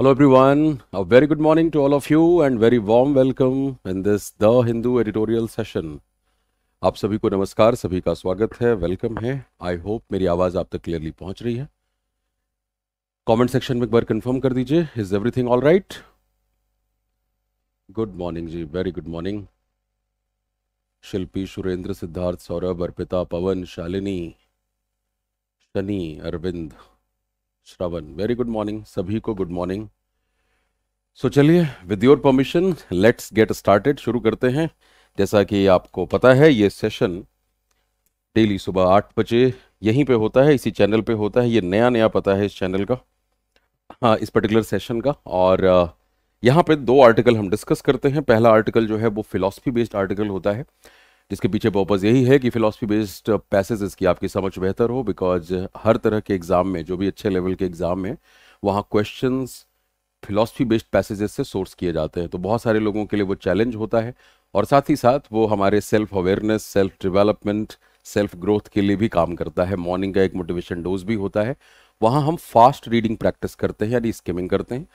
Hello everyone, a very good morning to all of you and very warm welcome in this The Hindu editorial session. आप सभी को नमस्कार सभी का स्वागत है वेलकम है आई होप मेरी आवाज आप तक क्लियरली पहुंच रही है कमेंट सेक्शन में एक बार कंफर्म कर दीजिए is everything all right good morning जी very good morning Shilpi Surendra Siddharth Saurabh Arpita Pawan Shalini Shani Arvind Shravan very good morning सभी को गुड मॉर्निंग सो चलिए with your permission let's get started शुरू करते हैं जैसा कि आपको पता है ये सेशन डेली सुबह आठ बजे यहीं पे होता है इसी चैनल पे होता है ये नया नया पता है इस चैनल का हाँ इस पर्टिकुलर सेशन का और यहाँ पे दो आर्टिकल हम डिस्कस करते हैं पहला आर्टिकल जो है वो फिलोसफी बेस्ड आर्टिकल होता है जिसके पीछे पर्पज़ यही है कि फ़िलासफी बेस्ड पैसेजेस की आपकी समझ बेहतर हो बिकॉज हर तरह के एग्ज़ाम में जो भी अच्छे लेवल के एग्ज़ाम में वहाँ क्वेश्चन फिलोसफी बेस्ड पैसेजेस से सोर्स किए जाते हैं तो बहुत सारे लोगों के लिए वो चैलेंज होता है और साथ ही साथ वो हमारे self awareness self development self growth के लिए भी काम करता है मॉर्निंग का एक मोटिवेशन डोज भी होता है वहाँ हम फास्ट रीडिंग प्रैक्टिस करते हैं यानी स्किमिंग करते हैं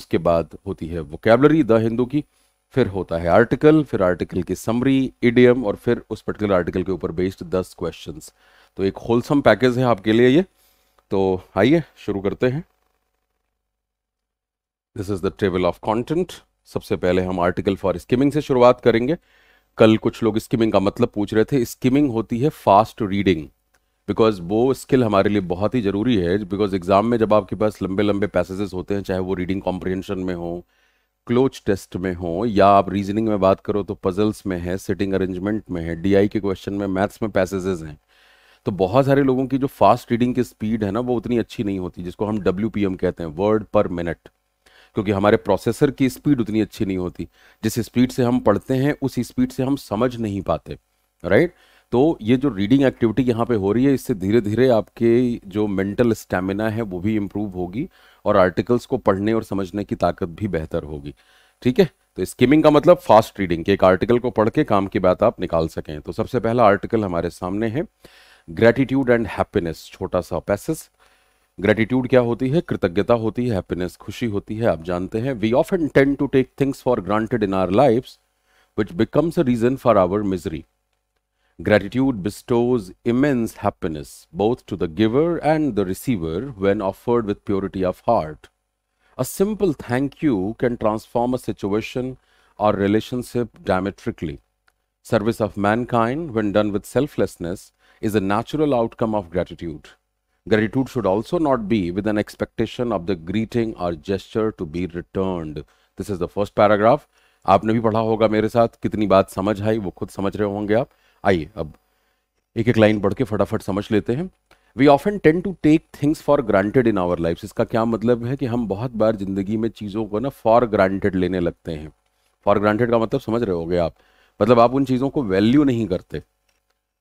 उसके बाद होती है कैबलरी द हिंदू की फिर होता है आर्टिकल फिर आर्टिकल की समरी इडियम और फिर उस पर्टिकुलर आर्टिकल के ऊपर बेस्ड दस क्वेश्चन तो एक होलसम पैकेज है आपके लिए ये तो आइए शुरू करते हैं this is the table of content सबसे पहले हम आर्टिकल फॉर स्किमिंग से शुरुआत करेंगे कल कुछ लोग स्किमिंग का मतलब पूछ रहे थे स्किमिंग होती है फास्ट रीडिंग बिकॉज वो स्किल हमारे लिए बहुत ही ज़रूरी है बिकॉज एग्ज़ाम में जब आपके पास लंबे लंबे पैसेजेस होते हैं चाहे वो रीडिंग कॉम्प्रिहेंशन में हो क्लोज टेस्ट में हो या आप रीजनिंग में बात करो तो पजल्स में है सिटिंग अरेंजमेंट में है डीआई के क्वेश्चन में मैथ्स में पैसेजेस हैं तो बहुत सारे लोगों की जो फास्ट रीडिंग की स्पीड है ना वो उतनी अच्छी नहीं होती जिसको हम डब्ल्यू कहते हैं वर्ड पर मिनट क्योंकि हमारे प्रोसेसर की स्पीड उतनी अच्छी नहीं होती जिस स्पीड से हम पढ़ते हैं उस स्पीड से हम समझ नहीं पाते राइट तो ये जो रीडिंग एक्टिविटी यहाँ पे हो रही है इससे धीरे धीरे आपके जो मेंटल स्टेमिना है वो भी इम्प्रूव होगी और आर्टिकल्स को पढ़ने और समझने की ताकत भी बेहतर होगी ठीक है तो स्किमिंग का मतलब फास्ट रीडिंग के एक आर्टिकल को पढ़ के काम की बात आप निकाल सकें तो सबसे पहला आर्टिकल हमारे सामने है ग्रेटिट्यूड एंड हैप्पीनेस छोटा सा पैसेस ग्रेटिट्यूड क्या होती है कृतज्ञता होती है हैप्पीनेस खुशी होती है आप जानते हैं वी ऑफ एंड tend to take things for granted in our life which becomes a reason for our misery Gratitude bestows immense happiness both to the giver and the receiver when offered with purity of heart. A simple thank you can transform a situation or relationship diametrically. Service of mankind, when done with selflessness, is a natural outcome of gratitude. Gratitude should also not be with an expectation of the greeting or gesture to be returned. This is the first paragraph. आपने भी पढ़ा होगा मेरे साथ कितनी बात समझ आई वो खुद समझ रहे होंगे आप आइए अब एक एक लाइन बढ़ के फटाफट समझ लेते हैं we often tend to take things for granted in our life इसका क्या मतलब है कि हम बहुत बार जिंदगी में चीज़ों को ना फॉर ग्रांटेड लेने लगते हैं फॉर ग्रांटेड का मतलब समझ रहे होगे आप मतलब आप उन चीज़ों को वैल्यू नहीं करते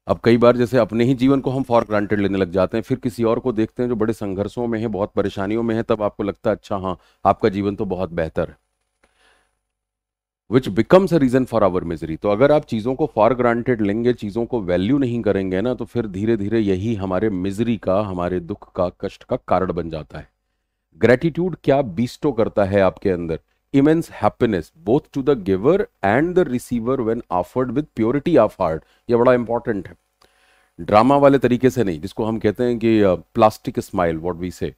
अब कई बार जैसे अपने ही जीवन को हम फॉर ग्रांटेड लेने लग जाते हैं फिर किसी और को देखते हैं जो बड़े संघर्षों में है बहुत परेशानियों में है तब आपको लगता है अच्छा हाँ आपका जीवन तो बहुत बेहतर है which becomes a reason for our misery तो अगर आप चीज़ों को फॉर ग्रांटेड लेंगे चीज़ों को वैल्यू नहीं करेंगे ना तो फिर धीरे धीरे यही हमारे मिजरी का हमारे दुख का कष्ट का कारण बन जाता है ग्रेटिट्यूड क्या बीस्टो करता है आपके अंदर immense happiness both to the giver and the receiver when offered with purity of heart ये बड़ा इंपॉर्टेंट है ड्रामा वाले तरीके से नहीं जिसको हम कहते हैं कि प्लास्टिक स्माइल व्हाट वी से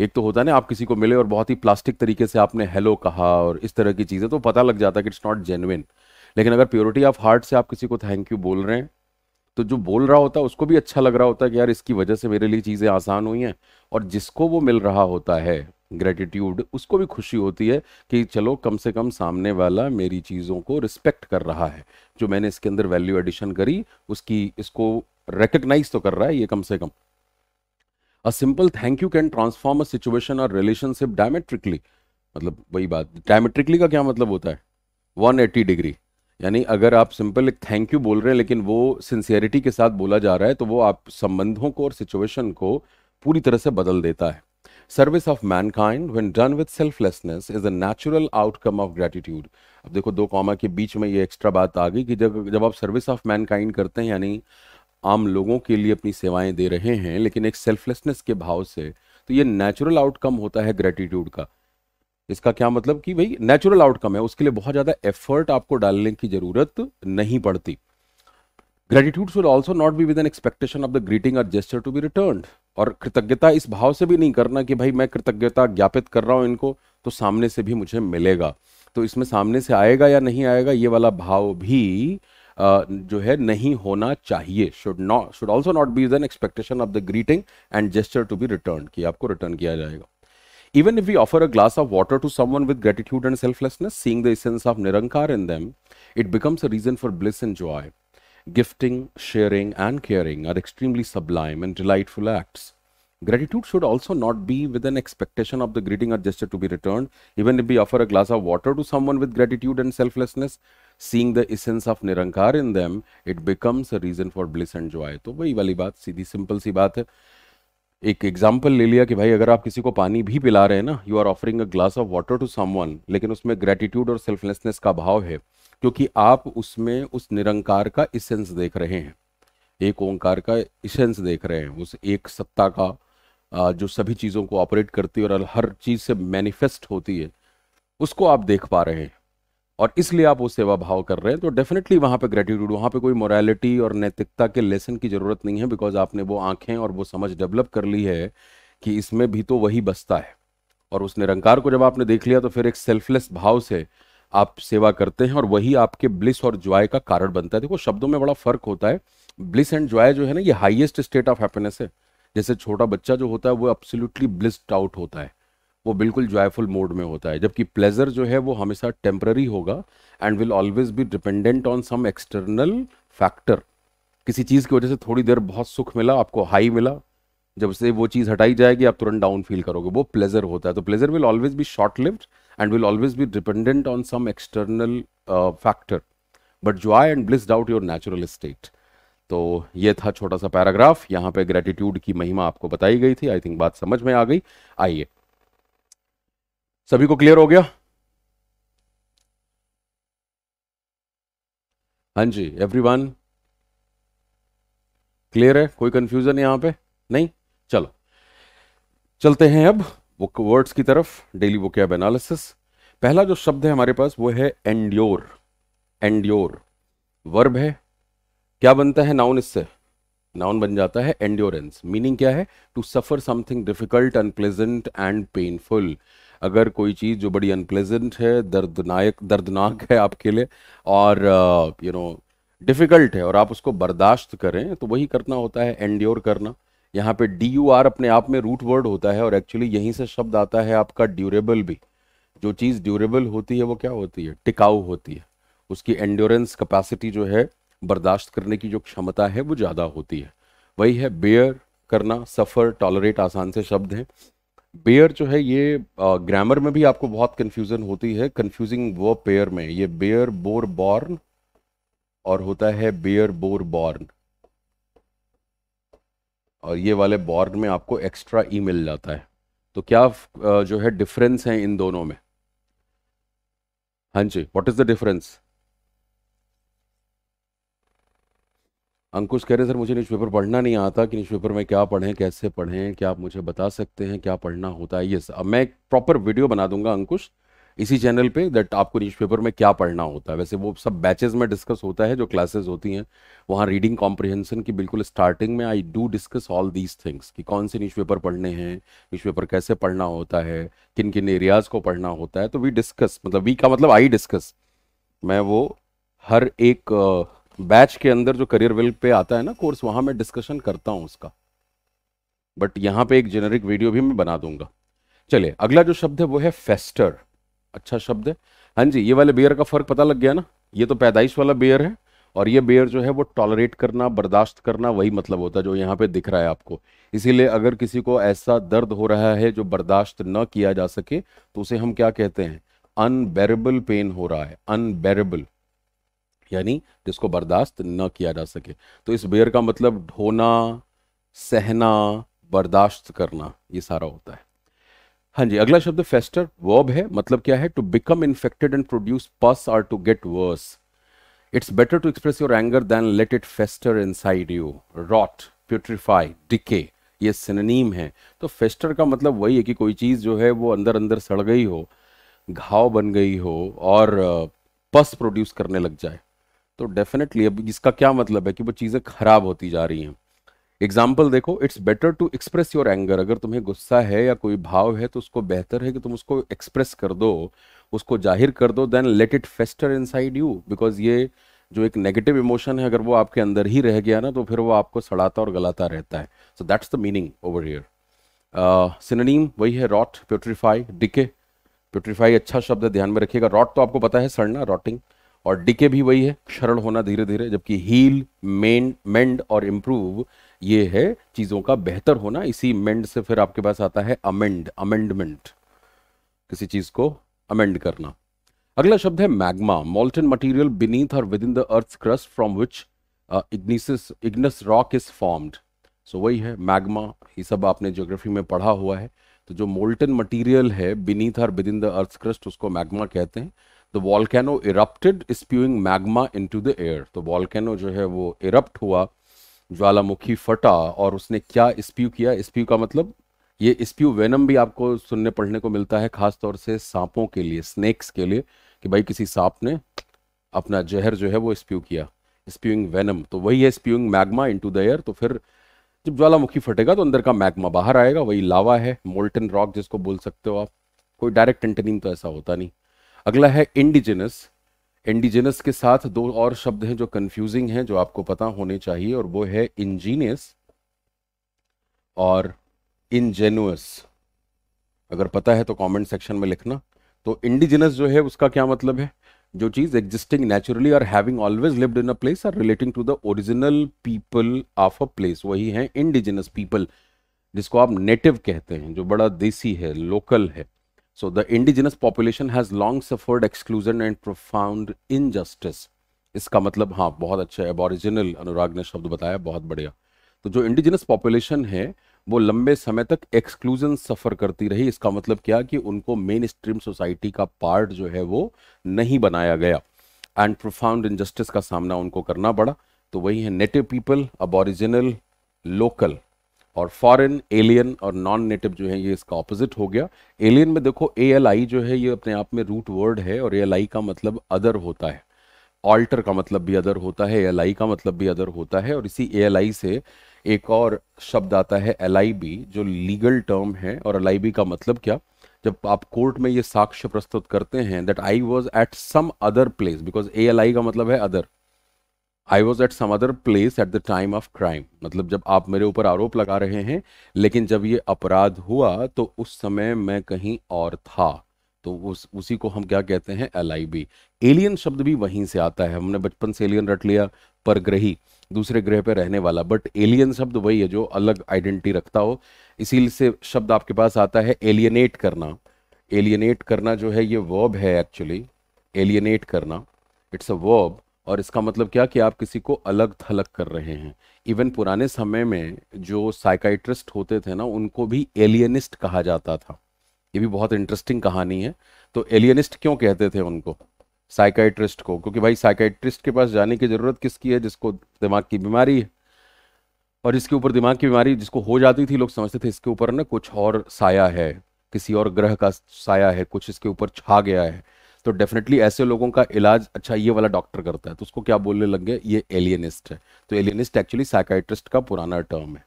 एक तो होता है ना आप किसी को मिले और बहुत ही प्लास्टिक तरीके से आपने हेलो कहा और इस तरह की चीज़ें तो पता लग जाता है कि इट्स नॉट जेनविन लेकिन अगर प्योरिटी ऑफ हार्ट से आप किसी को थैंक यू बोल रहे हैं तो जो बोल रहा होता है उसको भी अच्छा लग रहा होता है कि यार इसकी वजह से मेरे लिए चीज़ें आसान हुई हैं और जिसको वो मिल रहा होता है ग्रेटिट्यूड उसको भी खुशी होती है कि चलो कम से कम सामने वाला मेरी चीज़ों को रिस्पेक्ट कर रहा है जो मैंने इसके अंदर वैल्यू एडिशन करी उसकी इसको रिकग्नाइज तो कर रहा है ये कम से कम a simple thank you can transform a situation or relationship diametrically मतलब वही बात डायमेट्रिकली का क्या मतलब होता है 180 डिग्री यानी अगर आप सिंपल एक थैंक यू बोल रहे हैं लेकिन वो सिंसियरिटी के साथ बोला जा रहा है तो वो आप संबंधों को और सिचुएशन को पूरी तरह से बदल देता है service of mankind when done with selflessness is a natural outcome of gratitude अब देखो दो कॉमा के बीच में ये एक्स्ट्रा बात आ गई कि जब जब आप सर्विस ऑफ मैनकाइंड करते हैं यानी आम लोगों के लिए अपनी सेवाएं दे रहे हैं लेकिन एक सेल्फलेसनेस के भाव से तो ये नेचुरल आउटकम होता है ग्रेटिट्यूड का इसका क्या मतलब कि भाई नेचुरल आउटकम है उसके लिए बहुत ज़्यादा एफर्ट आपको डालने की ज़रूरत नहीं पड़ती gratitude should also not be with an expectation of the greeting or gesture to be return और कृतज्ञता इस भाव से भी नहीं करना कि भाई मैं कृतज्ञता ज्ञापित कर रहा हूँ इनको तो सामने से भी मुझे मिलेगा तो इसमें सामने से आएगा या नहीं आएगा ये वाला भाव भी जो है नहीं होना चाहिए should not should also not be an expectation of the greeting and gesture to be return कि आपको रिटर्न किया जाएगा even if you offer a glass of water to someone with gratitude and selflessness seeing the essence of Nirankar in them it becomes a reason for bliss and joy gifting sharing and caring are extremely sublime and delightful acts gratitude should also not be with an expectation of the greeting or gesture to be returned even if we offer a glass of water to someone with gratitude and selflessness seeing the essence of Nirankar in them it becomes a reason for bliss and joy तो वही वाली बात सीधी simple सी बात है एक example ले लिया कि भाई अगर आप किसी को पानी भी पिला रहे हैं ना you are offering a glass of water to someone लेकिन उसमें ग्रेटिट्यूड और सेल्फलेसनेस का भाव है क्योंकि आप उसमें उस निरंकार का इसेंस देख रहे हैं एक ओंकार का इसेंस देख रहे हैं उस एक सत्ता का जो सभी चीज़ों को ऑपरेट करती है और हर चीज़ से मैनिफेस्ट होती है उसको आप देख पा रहे हैं और इसलिए आप वो सेवा भाव कर रहे हैं तो डेफिनेटली वहाँ पे ग्रेटिट्यूड वहाँ पे कोई मोरालिटी और नैतिकता के लेसन की ज़रूरत नहीं है बिकॉज आपने वो आंखें और वो समझ डेवलप कर ली है कि इसमें भी तो वही बसता है और उस निरंकार को जब आपने देख लिया तो फिर एक सेल्फलेस भाव से आप सेवा करते हैं और वही आपके ब्लिस और जॉय का कारण बनता है देखो शब्दों में बड़ा फर्क होता है ब्लिस एंड जॉय जो है ना ये हाइएस्ट स्टेट ऑफ हैप्पीनेस है जैसे छोटा बच्चा जो होता है वो एब्सोल्युटली ब्लिस्ड आउट होता है वो बिल्कुल जॉयफुल मोड में होता है जबकि प्लेजर जो है वो हमेशा टेम्प्ररी होगा and will always be dependent on some external factor किसी चीज़ की वजह से थोड़ी देर बहुत सुख मिला आपको हाई मिला जब से वो चीज़ हटाई जाएगी आप तुरंत डाउन फील करोगे वो प्लेजर होता है तो pleasure will always be short lived and will always be dependent on some external factor but joy and bliss doubt your natural state तो ये था छोटा सा पैराग्राफ यहाँ पे ग्रेटिट्यूड की महिमा आपको बताई गई थी आई थिंक बात समझ में आ गई आइए सभी को क्लियर हो गया हाँ जी एवरीवन क्लियर है कोई कंफ्यूजन यहां पे नहीं चलो चलते हैं अब वर्ड्स की तरफ डेली वोकैब एनालिसिस पहला जो शब्द है हमारे पास वो है एंड्योर एंड्योर वर्ब है क्या बनता है नाउन इससे नाउन बन जाता है एंड्योरेंस मीनिंग क्या है to suffer something difficult unpleasant and painful अगर कोई चीज़ जो बड़ी अनप्लेजेंट है दर्दनायक दर्दनाक है आपके लिए और यू नो डिफ़िकल्ट है और आप उसको बर्दाश्त करें तो वही करना होता है एंड्योर करना यहाँ पे डी यू आर अपने आप में रूट वर्ड होता है और एक्चुअली यहीं से शब्द आता है आपका ड्यूरेबल भी जो चीज़ ड्यूरेबल होती है वो क्या होती है टिकाऊ होती है उसकी एंड्योरेंस कैपेसिटी जो है बर्दाश्त करने की जो क्षमता है वो ज़्यादा होती है वही है बेयर करना सफ़र टॉलरेट आसान से शब्द हैं बेयर जो है ये ग्रामर में भी आपको बहुत कंफ्यूजन होती है कंफ्यूजिंग वो पेयर में ये बेयर बोर बॉर्न और होता है बेयर बोर बॉर्न और ये वाले बॉर्न में आपको एक्स्ट्रा ई e मिल जाता है तो क्या जो है डिफरेंस है इन दोनों में हाँ जी what is the difference Ankush कह रहे सर मुझे न्यूज़पेपर पढ़ना नहीं आता कि न्यूज़पेपर में क्या पढ़ें कैसे पढ़ें क्या आप मुझे बता सकते हैं क्या पढ़ना होता है यस अब मैं एक प्रॉपर वीडियो बना दूंगा अंकुश इसी चैनल पे दैट आपको न्यूज़पेपर में क्या पढ़ना होता है वैसे वो सब बैचेस में डिस्कस होता है जो क्लासेस होती हैं वहाँ रीडिंग कॉम्प्रिहेंसन की बिल्कुल स्टार्टिंग में I do discuss all these things कि कौन से न्यूज़पेपर पढ़ने हैं न्यूज़पेपर कैसे पढ़ना होता है किन किन एरियाज़ को पढ़ना होता है तो वी डिस्कस मतलब वी का मतलब आई डिस्कस मैं वो हर एक बैच के अंदर जो करियर वेल पे आता है ना कोर्स वहां मैं डिस्कशन करता हूं उसका बट यहाँ पे एक जेनरिक वीडियो भी मैं बना दूंगा चलिए अगला जो शब्द है वो है फेस्टर अच्छा शब्द है हाँ जी ये वाले बियर का फर्क पता लग गया ना ये तो पैदाइश वाला बियर है और ये बियर जो है वो टॉलरेट करना बर्दाश्त करना वही मतलब होता है जो यहाँ पे दिख रहा है आपको इसीलिए अगर किसी को ऐसा दर्द हो रहा है जो बर्दाश्त न किया जा सके तो उसे हम क्या कहते हैं अनबेरेबल पेन हो रहा है अनबेरेबल यानी जिसको बर्दाश्त न किया जा सके तो इस बेयर का मतलब ढोना सहना बर्दाश्त करना ये सारा होता है हाँ जी अगला शब्द फेस्टर वर्ब है मतलब क्या है to become infected and produce pus or to get worse it's better to express your anger than let it fester inside you rot putrefy decay ये सिननीम है तो फेस्टर का मतलब वही है कि कोई चीज़ जो है वो अंदर अंदर सड़ गई हो घाव बन गई हो और पस प्रोड्यूस करने लग जाए तो डेफिनेटली अब इसका क्या मतलब है कि वो चीज़ें खराब होती जा रही हैं एग्जाम्पल देखो it's better to express your anger अगर तुम्हें गुस्सा है या कोई भाव है तो उसको बेहतर है कि तुम उसको एक्सप्रेस कर दो उसको जाहिर कर दो than let it fester inside you because ये जो एक नेगेटिव इमोशन है अगर वो आपके अंदर ही रह गया ना तो फिर वो आपको सड़ाता और गलाता रहता है so that's the meaning over here synonym वही है रॉट प्योट्रीफाई डिके प्योट्रीफाई अच्छा शब्द है ध्यान में रखिएगा रॉट तो आपको पता है सड़ना रॉटिंग और डिके भी वही है क्षरण होना धीरे धीरे जबकि हील मेन मेंड और इम्प्रूव ये है चीज़ों का बेहतर होना इसी मेंड से फिर आपके पास आता है अमेंड अमेंडमेंट किसी चीज़ को अमेंड करना अगला शब्द है magma molten material beneath or within the earth crust from which igneous igneous rock is formed so वही है मैग्मा ये सब आपने ज्योग्राफी में पढ़ा हुआ है तो जो मोल्टन मटेरियल है beneath or within the earth crust उसको मैग्मा कहते हैं the volcano erupted spewing magma to the air तो वॉल्केनो जो है वो इरप्ट हुआ ज्वालामुखी फटा और उसने क्या स्प्यू किया स्प्यू का मतलब ये स्प्यू वेनम भी आपको सुनने पढ़ने को मिलता है खासतौर से सांपों के लिए स्नेक्स के लिए कि भाई किसी सांप ने अपना जहर जो है वो स्प्यू किया स्प्यूइंग वेनम तो वही है spewing magma to the air तो फिर जब ज्वालामुखी फटेगा तो अंदर का मैग्मा बाहर आएगा वही लावा है मोल्टन रॉक जिसको बोल सकते हो आप कोई डायरेक्ट एंटनिंग तो ऐसा होता नहीं अगला है इंडिजिनस इंडिजिनस के साथ दो और शब्द हैं जो कंफ्यूजिंग हैं जो आपको पता होने चाहिए और वो है इंजीनियस और इंजेनुअस अगर पता है तो कमेंट सेक्शन में लिखना तो इंडिजिनस जो है उसका क्या मतलब है जो चीज़ existing naturally or having always lived in a place or relating to the original people of a place वही है इंडिजिनस पीपल जिसको आप नेटिव कहते हैं जो बड़ा देसी है लोकल है So the indigenous population has long suffered exclusion and profound injustice. इसका मतलब हाँ बहुत अच्छा है अबॉरिजिनल अनुराग ने शब्द बताया बहुत बढ़िया तो जो इंडिजिनस पॉपुलेशन है वो लंबे समय तक एक्सक्लूजन सफ़र करती रही इसका मतलब क्या कि उनको मेन स्ट्रीम सोसाइटी का पार्ट जो है वो नहीं बनाया गया एंड प्रोफाउंड इनजस्टिस का सामना उनको करना पड़ा तो वही है native people aboriginal local or foreign alien or non native जो है ये इसका ऑपोजिट हो गया एलियन में देखो ए एल आई जो है ये अपने आप में रूट वर्ड है और ए एल आई का मतलब अदर होता है ऑल्टर का मतलब भी अदर होता है एल आई का मतलब भी अदर होता है और इसी ए एल आई से एक और शब्द आता है एल आई बी जो लीगल टर्म है और एल आई बी का मतलब क्या जब आप कोर्ट में ये साक्ष्य प्रस्तुत करते हैं that I was at some other place because alibi का मतलब है other I was at some other place at the time of crime मतलब जब आप मेरे ऊपर आरोप लगा रहे हैं लेकिन जब ये अपराध हुआ तो उस समय मैं कहीं और था तो उस उसी को हम क्या कहते हैं एल एलियन शब्द भी वहीं से आता है हमने बचपन से एलियन रट लिया पर ग्रही दूसरे ग्रह पर रहने वाला बट एलियन शब्द वही है जो अलग आइडेंटिटी रखता हो इसीलिए से शब्द आपके पास आता है एलियनेट करना एलियनेट करना जो है ये वर्ब है एक्चुअली एलियनेट करना इट्स अ वर्ब और इसका मतलब क्या कि आप किसी को अलग थलग कर रहे हैं इवन पुराने समय में जो साइकाइट्रिस्ट होते थे ना उनको भी एलियनिस्ट कहा जाता था ये भी बहुत इंटरेस्टिंग कहानी है तो एलियनिस्ट क्यों कहते थे उनको साइकाइट्रिस्ट को क्योंकि भाई साइकाइट्रिस्ट के पास जाने की ज़रूरत किसकी है जिसको दिमाग की बीमारी है और इसके ऊपर दिमाग की बीमारी जिसको हो जाती थी लोग समझते थे इसके ऊपर ना कुछ और साया है किसी और ग्रह का साया है कुछ इसके ऊपर छा गया है तो डेफिनेटली ऐसे लोगों का इलाज अच्छा ये वाला डॉक्टर करता है तो उसको क्या बोलने लग गए ये एलियनिस्ट है तो एलियनिस्ट एक्चुअली साइकाइट्रिस्ट का पुराना टर्म है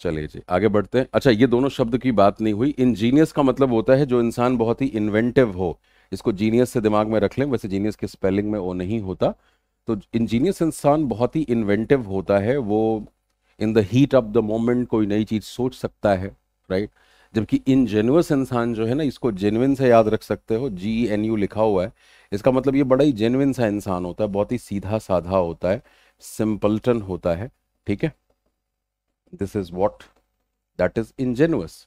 चलिए जी आगे बढ़ते हैं अच्छा ये दोनों शब्द की बात नहीं हुई इंजीनियस का मतलब होता है जो इंसान बहुत ही इन्वेंटिव हो इसको जीनियस से दिमाग में रख लें वैसे जीनियस के स्पेलिंग में वो नहीं होता तो इंजीनियस इंसान बहुत ही इन्वेंटिव होता है वो in the heat of the moment कोई नई चीज़ सोच सकता है राइट right? जबकि इनजेनुअस इंसान जो है ना इसको जेनुइन से याद रख सकते हो जी एन यू लिखा हुआ है इसका मतलब ये बड़ा ही जेनुइन सा इंसान होता है बहुत ही सीधा साधा होता है सिंपल्टन होता है ठीक है this is what that is ingenuous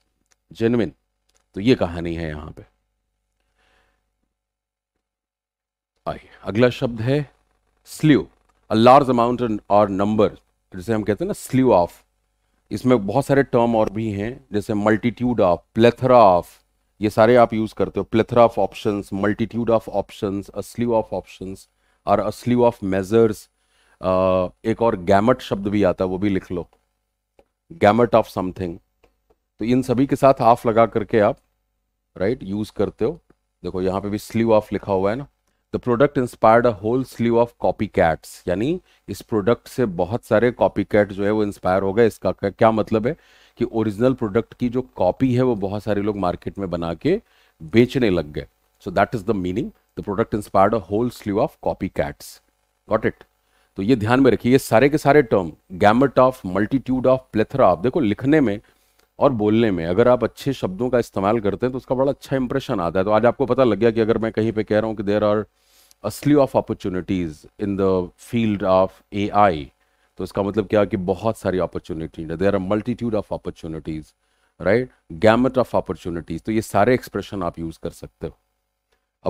genuine तो ये कहानी है यहां पे आइए अगला शब्द है slew a large amount or number जिसे हम कहते हैं ना स्ल्यू ऑफ इसमें बहुत सारे टर्म और भी हैं जैसे मल्टीट्यूड ऑफ प्लेथरा ऑफ ये सारे आप यूज करते हो plethora of option multitude of option a slew of option or a slew of measures एक और गैमट शब्द भी आता है वो भी लिख लो गैमट ऑफ समथिंग तो इन सभी के साथ ऑफ लगा करके आप राइट right, यूज करते हो देखो यहाँ पे भी स्लीव ऑफ लिखा हुआ है ना the product inspired a whole slew of copy cats यानी इस प्रोडक्ट से बहुत सारे कॉपी कैट जो है वो इंस्पायर हो गए इसका क्या मतलब है कि ओरिजिनल प्रोडक्ट की जो कॉपी है वो बहुत सारे लोग मार्केट में बना के बेचने लग गए so that is the meaning the product inspired a whole slew of copy cats got it तो ये ध्यान में रखिए ये सारे के सारे term gamut of multitude of plethora of देखो लिखने में और बोलने में अगर आप अच्छे शब्दों का इस्तेमाल करते हैं तो उसका बड़ा अच्छा इंप्रेशन आता है तो आज आपको पता लग गया कि अगर मैं कहीं पे कह रहा हूँ कि there are a a of opportunities in the field of A I तो इसका मतलब क्या कि बहुत सारी अपॉर्चुनिटीज है there are multitude of opportunities right gamut of opportunities तो ये सारे एक्सप्रेशन आप यूज कर सकते हो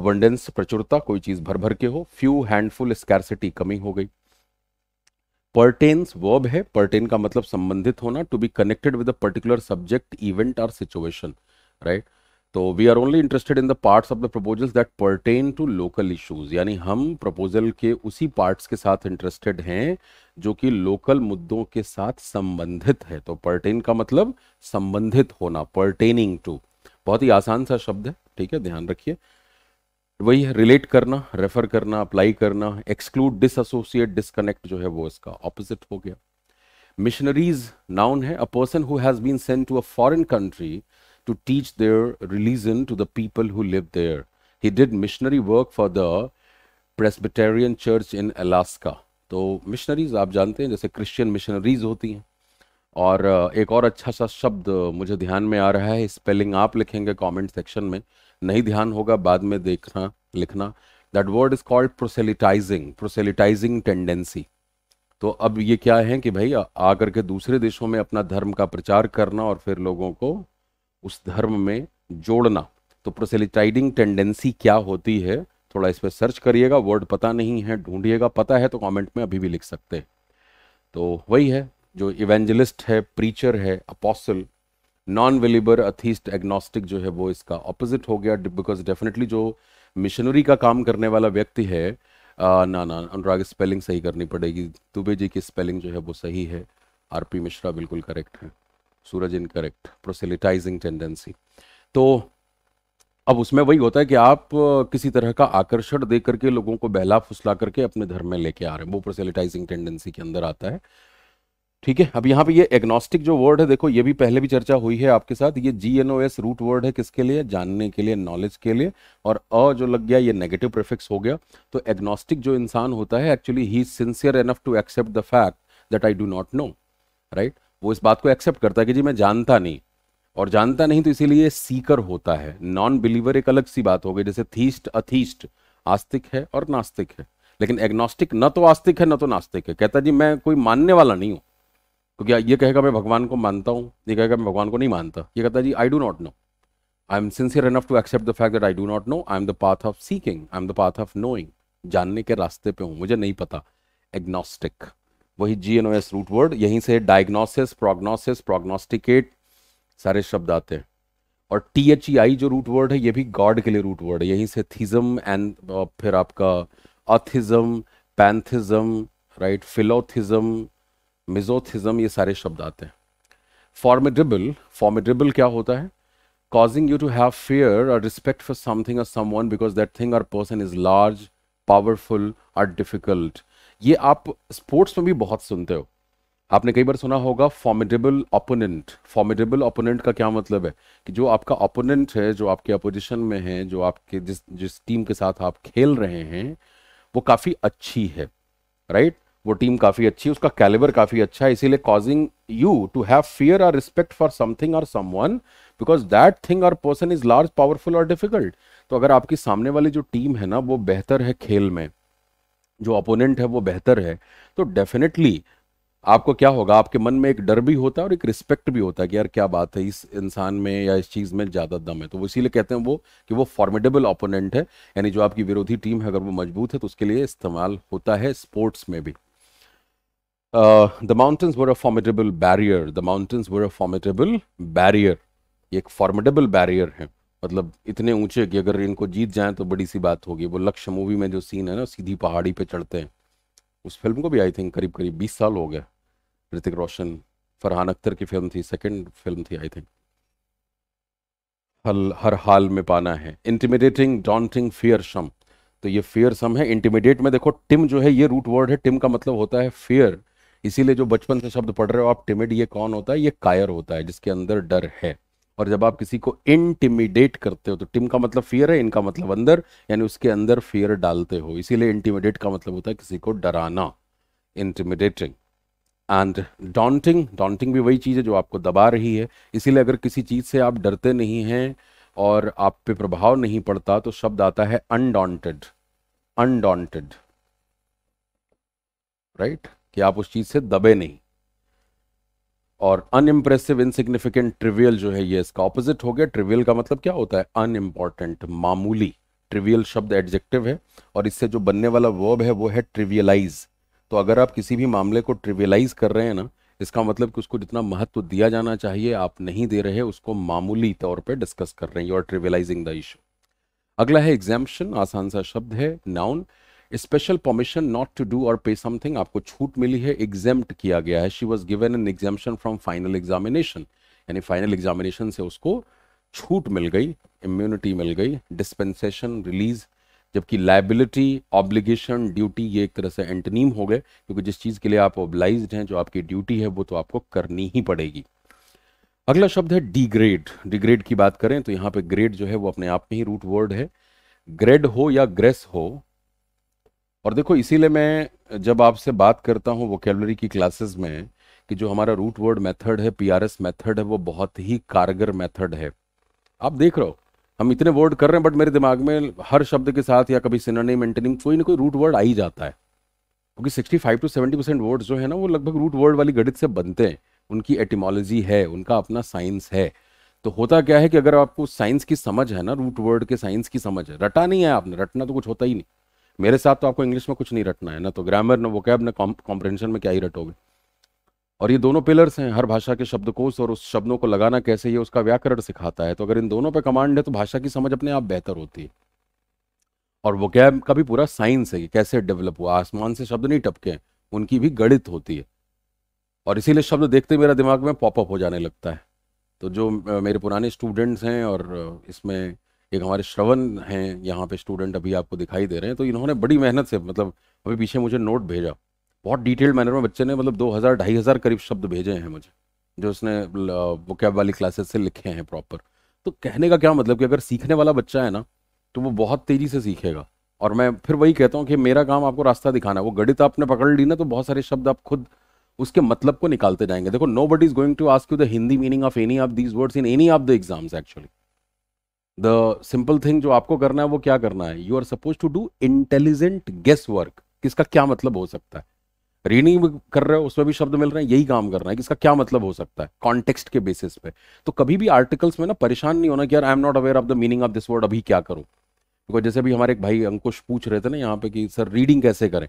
अबंडेंस प्रचुरता कोई चीज भर भर के हो फ्यू हैंडफुल स्कैरसिटी कमी हो गई पर्टेन्स वर्ब है पर्टेन का मतलब संबंधित होना to be connected with a particular subject event or situation right तो we are only interested in the parts of the proposals that pertain to local issues यानी हम प्रपोजल के उसी पार्ट्स के साथ इंटरेस्टेड हैं जो कि लोकल मुद्दों के साथ संबंधित है तो परटेन का मतलब संबंधित होना परटेनिंग टू बहुत ही आसान सा शब्द है ठीक है ध्यान रखिए वही है रिलेट करना रेफर करना अप्लाई करना एक्सक्लूड डिसोसिएट डिसकनेक्ट जो है वो इसका ऑपोजिट हो गया मिशनरीज नाउन है a person who has been sent to a foreign country to teach their religion to the people who lived there. He did missionary work for the Presbyterian Church in Alaska. तो missionaries आप जानते हैं जैसे Christian missionaries होती हैं और uh, एक और अच्छा सा शब्द मुझे ध्यान में आ रहा है स्पेलिंग आप लिखेंगे कमेंट सेक्शन में नहीं ध्यान होगा बाद में देखना लिखना that word is called proselytizing proselytizing tendency तो अब ये क्या है कि भाई आकर के दूसरे देशों में अपना धर्म का प्रचार करना और फिर लोगों को उस धर्म में जोड़ना तो प्रोसेलिटाइडिंग टेंडेंसी क्या होती है थोड़ा इस पर सर्च करिएगा वर्ड पता नहीं है ढूंढिएगा पता है तो कमेंट में अभी भी लिख सकते हैं तो वही है जो इवेंजलिस्ट है प्रीचर है apostle non believer atheist agnostic जो है वो इसका ऑपोजिट हो गया बिकॉज डेफिनेटली जो मिशनरी का काम करने वाला व्यक्ति है आ, ना ना अनुराग स्पेलिंग सही करनी पड़ेगी दुबे जी की स्पेलिंग जो है वो सही है आरपी मिश्रा बिल्कुल करेक्ट है सूरज इनकरेक्ट प्रोसिलिटाइजिंग टेंडेंसी तो अब उसमें वही होता है कि आप किसी तरह का आकर्षण दे करके लोगों को बहला फुसला करके अपने धर्म में लेके आ रहे हैं वो प्रोसिलिटाइजिंग टेंडेंसी के अंदर आता है ठीक है अब यहाँ पे ये एग्नोस्टिक जो वर्ड है देखो ये भी पहले भी चर्चा हुई है आपके साथ ये G N O S root word है किसके लिए जानने के लिए नॉलेज के लिए और अ जो लग गया ये नेगेटिव प्रिफिक्स हो गया तो एग्नोस्टिक जो इंसान होता है एक्चुअली ही sincere enough to accept the fact that I do not know right वो इस बात को एक्सेप्ट करता है कि जी मैं जानता नहीं और जानता नहीं तो इसीलिए सीकर होता है नॉन बिलीवर एक अलग सी बात हो गई जैसे थीस्ट अथीस्ट आस्तिक है और नास्तिक है लेकिन एग्नोस्टिक न तो आस्तिक है न तो नास्तिक है कहता जी मैं कोई मानने वाला नहीं हूँ क्योंकि ये कहेगा मैं भगवान को मानता हूँ ये कहेगा मैं भगवान को नहीं मानता ये कहता जी I do not know I am sincere enough to accept the fact that I do not know I am the path of seeking I am the path of knowing जानने के रास्ते पे हूँ मुझे नहीं पता एग्नोस्टिक वही G N O S root word यहीं से डायग्नोसिस प्रोग्नोसिस प्रोग्नोस्टिकेट सारे शब्द आते हैं और टी एच ई आई जो रूट वर्ड है ये भी गॉड के लिए रूट वर्ड है यहीं से थीजम एंड uh, फिर आपका अथिज्म पैंथिज्म राइट फिलोथिज्म मिजोथिज्म ये सारे शब्द आते हैं फॉर्मिडेबल फॉर्मिडेबल क्या होता है causing you to have fear और रिस्पेक्ट फॉर समथिंग और समवन बिकॉज दैट थिंग और पर्सन इज लार्ज पावरफुल और डिफिकल्ट ये आप स्पोर्ट्स में भी बहुत सुनते हो आपने कई बार सुना होगा फॉर्मिडेबल ओपोनेंट फॉर्मिडेबल ओपोनेंट का क्या मतलब है कि जो आपका ओपोनेंट है जो आपके अपोजिशन में है जो आपके जिस जिस टीम के साथ आप खेल रहे हैं वो काफ़ी अच्छी है राइट वो टीम काफ़ी अच्छी है उसका कैलिबर काफ़ी अच्छा है इसीलिए causing you to have fear और रिस्पेक्ट फॉर समथिंग और समवन बिकॉज दैट थिंग और पर्सन इज लार्ज पावरफुल और डिफिकल्ट तो अगर आपकी सामने वाली जो टीम है ना वो बेहतर है खेल में जो अपोनेंट है वो बेहतर है तो डेफिनेटली आपको क्या होगा आपके मन में एक डर भी होता है और एक रिस्पेक्ट भी होता है कि यार क्या बात है इस इंसान में या इस चीज़ में ज़्यादा दम है तो वो इसीलिए कहते हैं वो कि वो फॉर्मेडेबल ओपोनेंट है यानी जो आपकी विरोधी टीम है अगर वो मजबूत है तो उसके लिए इस्तेमाल होता है स्पोर्ट्स में भी the mountains were a formidable barrier the mountains were a formidable barrier एक फॉर्मेटेबल बैरियर है मतलब इतने ऊंचे कि अगर इनको जीत जाए तो बड़ी सी बात होगी वो लक्ष्य मूवी में जो सीन है ना सीधी पहाड़ी पे चढ़ते हैं उस फिल्म को भी आई थिंक करीब करीब बीस साल हो गए ऋतिक रोशन फरहान अख्तर की फिल्म थी सेकेंड फिल्म थी आई थिंक हल हर हाल में पाना है इंटिमिडेटिंग डॉन्टिंग फियर शम तो ये फियर सम है इंटिमिडेट में देखो टिम जो है ये रूट वर्ड है टिम का मतलब होता है फियर इसीलिए जो बचपन से शब्द पढ़ रहे हो आप टिमिड ये कौन होता है ये कायर होता है जिसके अंदर डर है और जब आप किसी को इंटिमिडेट करते हो तो टिम का मतलब फियर है इनका मतलब अंदर यानी उसके अंदर फियर डालते हो इसीलिए इंटिमिडेट का मतलब होता है किसी को डराना इंटिमिडेटिंग एंड डॉन्टिंग डॉन्टिंग भी वही चीज़ है जो आपको दबा रही है इसीलिए अगर किसी चीज़ से आप डरते नहीं हैं और आप पे प्रभाव नहीं पड़ता तो शब्द आता है अनडॉन्टेड अनडॉन्टेड राइट कि आप उस चीज़ से दबे नहीं और अनइम्प्रेसिव इनसिग्निफिकेंट ट्रिवियल जो है ये इसका ऑपोजिट हो गया ट्रिवियल का मतलब क्या होता है अनइम्पॉर्टेंट मामूली ट्रिवियल शब्द एडजेक्टिव है और इससे जो बनने वाला वर्ब है वो है ट्रिवियलाइज तो अगर आप किसी भी मामले को ट्रिवियलाइज कर रहे हैं ना इसका मतलब कि उसको जितना महत्व दिया जाना चाहिए आप नहीं दे रहे उसको मामूली तौर पर डिस्कस कर रहे हैं you are trivializing the issue अगला है एग्जाम्पन आसान सा शब्द है noun special permission not to do और पे समथिंग आपको छूट मिली है एग्जेम्प्ट किया गया है she was given an exemption from final examination यानी फाइनल एग्जामिनेशन से उसको छूट मिल गई इम्यूनिटी मिल गई डिस्पेंसेशन रिलीज जबकि लाइबिलिटी ऑब्लिगेशन ड्यूटी ये एक तरह से एंटनीम हो गए क्योंकि जिस चीज़ के लिए आप ऑब्लाइज हैं जो आपकी ड्यूटी है वो तो आपको करनी ही पड़ेगी अगला शब्द है डिग्रेड डिग्रेड की बात करें तो यहाँ पे ग्रेड जो है वो अपने आप में ही रूट वर्ड है ग्रेड हो या ग्रेस हो और देखो इसीलिए मैं जब आपसे बात करता हूँ वोकेबलरी की क्लासेस में कि जो हमारा रूट वर्ड मेथड है पीआरएस मेथड है वो बहुत ही कारगर मेथड है आप देख रहे हो हम इतने वर्ड कर रहे हैं बट मेरे दिमाग में हर शब्द के साथ या कभी सिनोनिम मेंटेनिंग कोई ना कोई रूट वर्ड आ ही जाता है क्योंकि sixty five to seventy percent word जो है ना वो लगभग रूट वर्ड वाली गणित से बनते हैं उनकी एटिमोलॉजी है उनका अपना साइंस है तो होता क्या है कि अगर आपको साइंस की समझ है ना रूट वर्ड के साइंस की समझ है रटा नहीं है आपने रटना तो कुछ होता ही नहीं मेरे साथ तो आपको इंग्लिश में कुछ नहीं रटना है ना तो ग्रामर ना कैब ना कॉम्प्रेंशन में क्या ही रटोगे और ये दोनों पिलर्स हैं हर भाषा के शब्दकोश और उस शब्दों को लगाना कैसे ये उसका व्याकरण सिखाता है तो अगर इन दोनों पे कमांड है तो भाषा की समझ अपने आप बेहतर होती है और वो कैब का भी पूरा साइंस है कि कैसे डेवलप हुआ आसमान से शब्द नहीं टपके उनकी भी गणित होती है और इसीलिए शब्द देखते मेरा दिमाग में पॉपअप हो जाने लगता है तो जो मेरे पुराने स्टूडेंट्स हैं और इसमें एक हमारे श्रवण हैं यहाँ पे स्टूडेंट अभी आपको दिखाई दे रहे हैं तो इन्होंने बड़ी मेहनत से मतलब अभी पीछे मुझे नोट भेजा बहुत डिटेल्ड मैनर में बच्चे ने मतलब दो हज़ार ढाई हज़ार करीब शब्द भेजे हैं मुझे जो उसने वो कैब वाली क्लासेस से लिखे हैं प्रॉपर तो कहने का क्या मतलब कि अगर सीखने वाला बच्चा है ना तो वो बहुत तेज़ी से सीखेगा और मैं फिर वही कहता हूँ कि मेरा काम आपको रास्ता दिखाना है वो गणित आपने पकड़ ली ना तो बहुत सारे शब्द आप खुद उसके मतलब को निकालते जाएंगे देखो nobody is going to ask you the Hindi meaning of any of these words in any of the exams actually the simple thing जो आपको करना है वो क्या करना है you are suppose to do intelligent guess work किसका क्या मतलब हो सकता है रीडिंग कर रहे हो उसमें भी शब्द मिल रहे हैं यही काम करना है किसका क्या मतलब हो सकता है कॉन्टेक्स्ट के बेसिस पे तो कभी भी आर्टिकल्स में ना परेशान नहीं होना कि यार I am not aware of the meaning of this word अभी क्या करूं बिकॉज जैसे भी हमारे एक भाई अंकुश पूछ रहे थे ना यहाँ पे कि सर रीडिंग कैसे करें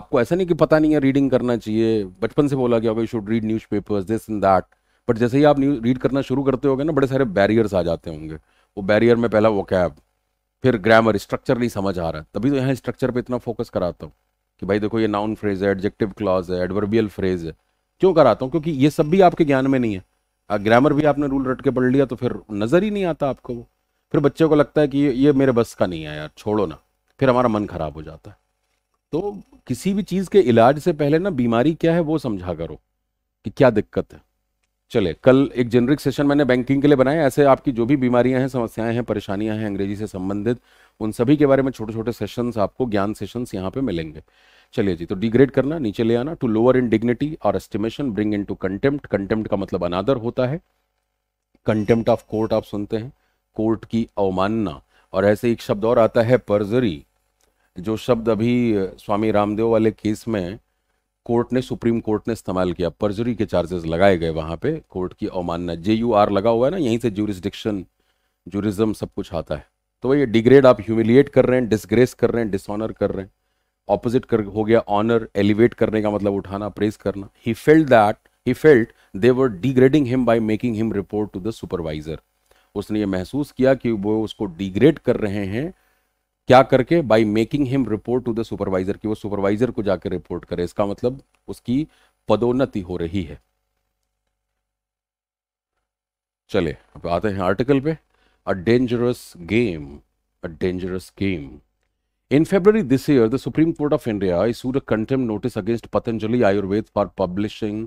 आपको ऐसा नहीं कि पता नहीं है रीडिंग करना चाहिए बचपन से बोला गया you should read news this and that but जैसे ही आप न्यूज रीड करना शुरू करते होगे ना बड़े सारे बैरियर्स आ जाते होंगे वो बैरियर में पहला वो कैब फिर ग्रामर स्ट्रक्चर नहीं समझ आ रहा तभी तो यहाँ स्ट्रक्चर पे इतना फोकस कराता हूँ कि भाई देखो ये नाउन फ्रेज है एडजेक्टिव क्लॉज है एडवर्बियल फ्रेज है क्यों कराता हूँ क्योंकि ये सब भी आपके ज्ञान में नहीं है ग्रामर भी आपने रूल रट के पढ़ लिया तो फिर नज़र ही नहीं आता आपको वो फिर बच्चे को लगता है कि ये मेरे बस का नहीं है यार छोड़ो ना फिर हमारा मन खराब हो जाता है तो किसी भी चीज़ के इलाज से पहले ना बीमारी क्या है वो समझा करो कि क्या दिक्कत है चले कल एक जेनरिक सेशन मैंने बैंकिंग के लिए बनाया ऐसे आपकी जो भी बीमारियां हैं समस्याएं हैं परेशानियां हैं अंग्रेजी से संबंधित उन सभी के बारे में छोटे छोटे सेशंस आपको ज्ञान सेशंस यहाँ पे मिलेंगे चलिए जी तो डिग्रेड करना नीचे ले आना टू लोअर इन डिग्निटी और estimation bring into contempt contempt का मतलब अनादर होता है कंटेम्प्ट ऑफ कोर्ट आप सुनते हैं कोर्ट की अवमानना और ऐसे एक शब्द और आता है पर्जरी जो शब्द अभी स्वामी रामदेव वाले केस में कोर्ट ने सुप्रीम कोर्ट ने इस्तेमाल किया पर्जरी के चार्जेस लगाए गए वहाँ पे कोर्ट की अवमानना जे यू आर लगा हुआ है ना यहीं से जूरिस्डिक्शन जूरिज्म सब कुछ आता है तो ये डिग्रेड आप ह्यूमिलिएट कर रहे हैं डिसग्रेस कर रहे हैं डिसऑनर कर रहे हैं ऑपोजिट कर हो गया ऑनर एलिवेट करने का मतलब उठाना प्रेस करना he felt that he felt they were degrading him by making him report to the supervisor उसने ये महसूस किया कि वो उसको डिग्रेड कर रहे हैं क्या करके by making him report to the supervisor की वो सुपरवाइजर को जाकर रिपोर्ट करे इसका मतलब उसकी पदोन्नति हो रही है चले अब आते हैं आर्टिकल पे a dangerous game a dangerous game in February this year the supreme court of India issued a contempt notice against Patanjali Ayurveda for publishing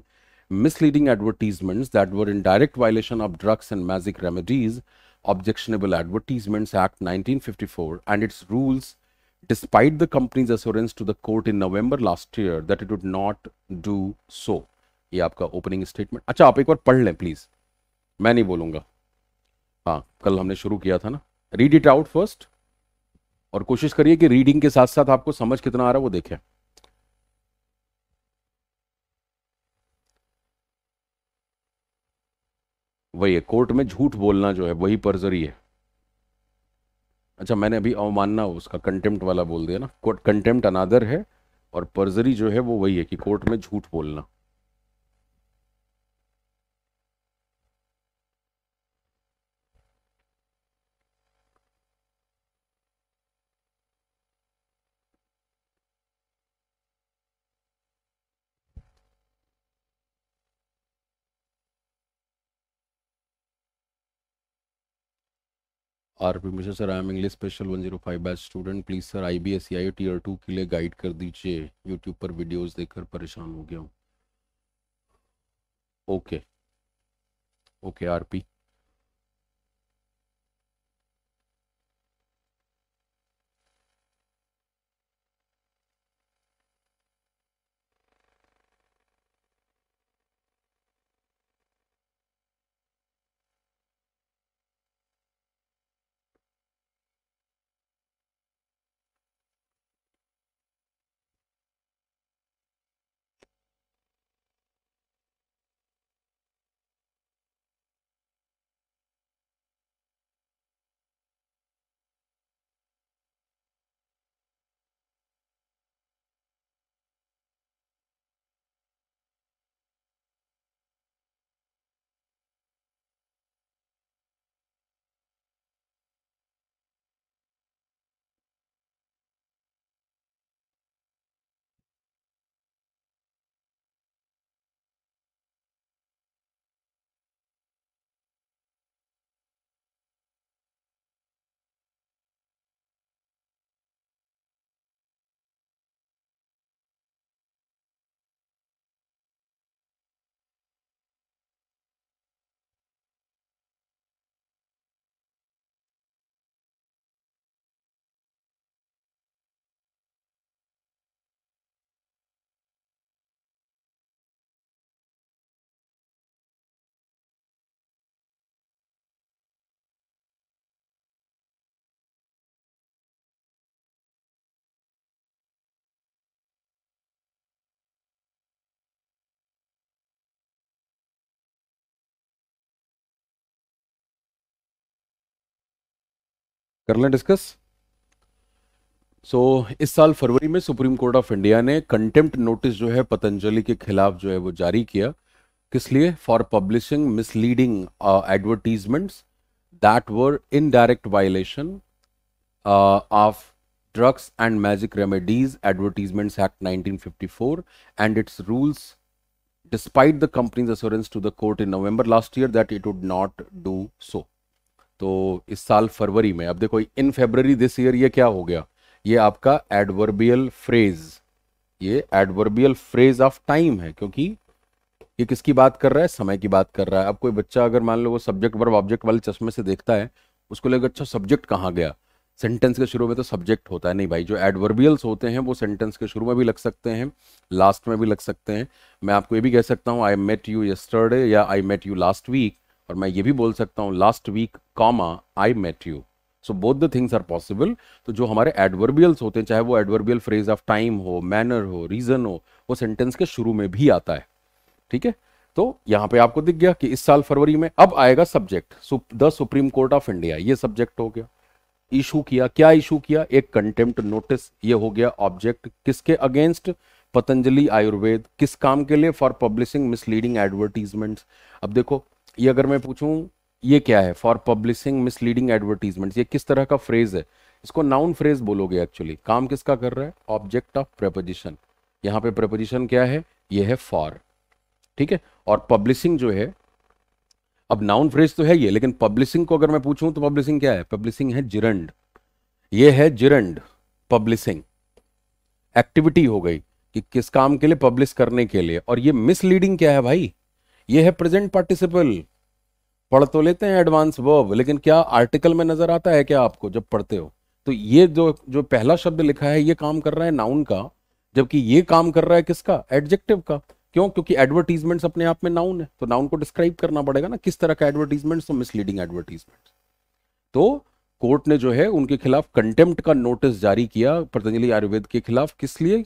misleading advertisement that were in direct violation of drugs and magic remedies Objectionable Advertisements Act 1954 and its rules despite the company's assurance to the court in November last year that it would not do so. ye aapka opening statement acha aap ek bar padh le please main nahi bolunga ha kal humne shuru kiya tha na read it out first और कोशिश करिए कि reading के साथ साथ आपको समझ कितना आ रहा है वो देखें वही है कोर्ट में झूठ बोलना जो है वही पर्जरी है अच्छा मैंने अभी अवमानना उसका कंटेम्प्ट वाला बोल दिया ना कोर्ट कंटेम्प्ट अनादर है और पर्जरी जो है वो वही है कि कोर्ट में झूठ बोलना R P Mishra sir I am English special one zero five batch student please sir I B S C I tier two के लिए गाइड कर दीजिए यूट्यूब पर देख कर परेशान हो गया हूँ ओके ओके आर पी कर लें डिस्कस सो so, इस साल फरवरी में सुप्रीम कोर्ट ऑफ इंडिया ने कंटेम्प्ट नोटिस जो है पतंजलि के खिलाफ जो है वो जारी किया किस लिए for publishing misleading advertisements that were in direct violation of drugs and magic remedies advertisements act 1954 and its rules despite the company's assurance to the court in November last year that it would not do so तो इस साल फरवरी में अब देखो in February this year ये क्या हो गया ये आपका एडवर्बियल फ्रेज ये एडवर्बियल फ्रेज ऑफ टाइम है क्योंकि ये किसकी बात कर रहा है समय की बात कर रहा है अब कोई बच्चा अगर मान लो वो सब्जेक्ट वर्ब ऑब्जेक्ट वाले चश्मे से देखता है उसको लेकर अच्छा सब्जेक्ट कहाँ गया सेंटेंस के शुरू में तो सब्जेक्ट होता है नहीं भाई जो एडवर्बियल्स होते हैं वो सेंटेंस के शुरू में भी लग सकते हैं लास्ट में भी लग सकते हैं मैं आपको ये भी कह सकता हूँ आई मेट यू यस्टरडे या I met you last week और मैं ये भी बोल सकता हूँ last week comma I met you so both the things are possible तो जो हमारे एडवर्बियल्स होते हैं चाहे वो एडवर्बियल फ्रेज ऑफ टाइम हो मैनर हो रीजन हो वो सेंटेंस के शुरू में भी आता है ठीक है तो यहाँ पे आपको दिख गया कि इस साल फरवरी में अब आएगा subject the supreme court of India ये सब्जेक्ट हो गया इशू किया क्या इशू किया एक कंटेम्प्ट नोटिस ये हो गया ऑब्जेक्ट किसके अगेंस्ट पतंजलि आयुर्वेद किस काम के लिए फॉर पब्लिशिंग मिसलीडिंग एडवर्टीजमेंट्स अब देखो ये अगर मैं पूछूं ये क्या है फॉर पब्लिशिंग मिसलीडिंग एडवर्टीजमेंट ये किस तरह का फ्रेज है इसको नाउन फ्रेज बोलोगे एक्चुअली काम किसका कर रहा है ऑब्जेक्ट ऑफ प्रपोजिशन यहाँ पे प्रपोजिशन क्या है ये है फॉर ठीक है और पब्लिशिंग जो है अब नाउन फ्रेज तो है ये लेकिन पब्लिशिंग को अगर मैं पूछूं तो पब्लिशिंग क्या है पब्लिशिंग है जिरंड ये है जिरंड पब्लिशिंग एक्टिविटी हो गई कि किस काम के लिए पब्लिश करने के लिए और ये मिसलीडिंग क्या है भाई ये है प्रेजेंट पार्टिसिपल पढ़ तो लेते हैं एडवांस वर्ब लेकिन क्या आर्टिकल में नजर आता है क्या आपको जब पढ़ते हो तो ये जो जो पहला शब्द लिखा है ये काम कर रहा है नाउन का जबकि ये काम कर रहा है किसका एडजेक्टिव का क्यों क्योंकि एडवर्टीजमेंट्स अपने आप में नाउन है तो नाउन को डिस्क्राइब करना पड़ेगा ना किस तरह का एडवर्टीजमेंट तो मिसलीडिंग एडवर्टीजमेंट तो कोर्ट ने जो है उनके खिलाफ कंटेम्प्ट का नोटिस जारी किया पतंजलि आयुर्वेद के खिलाफ किस लिए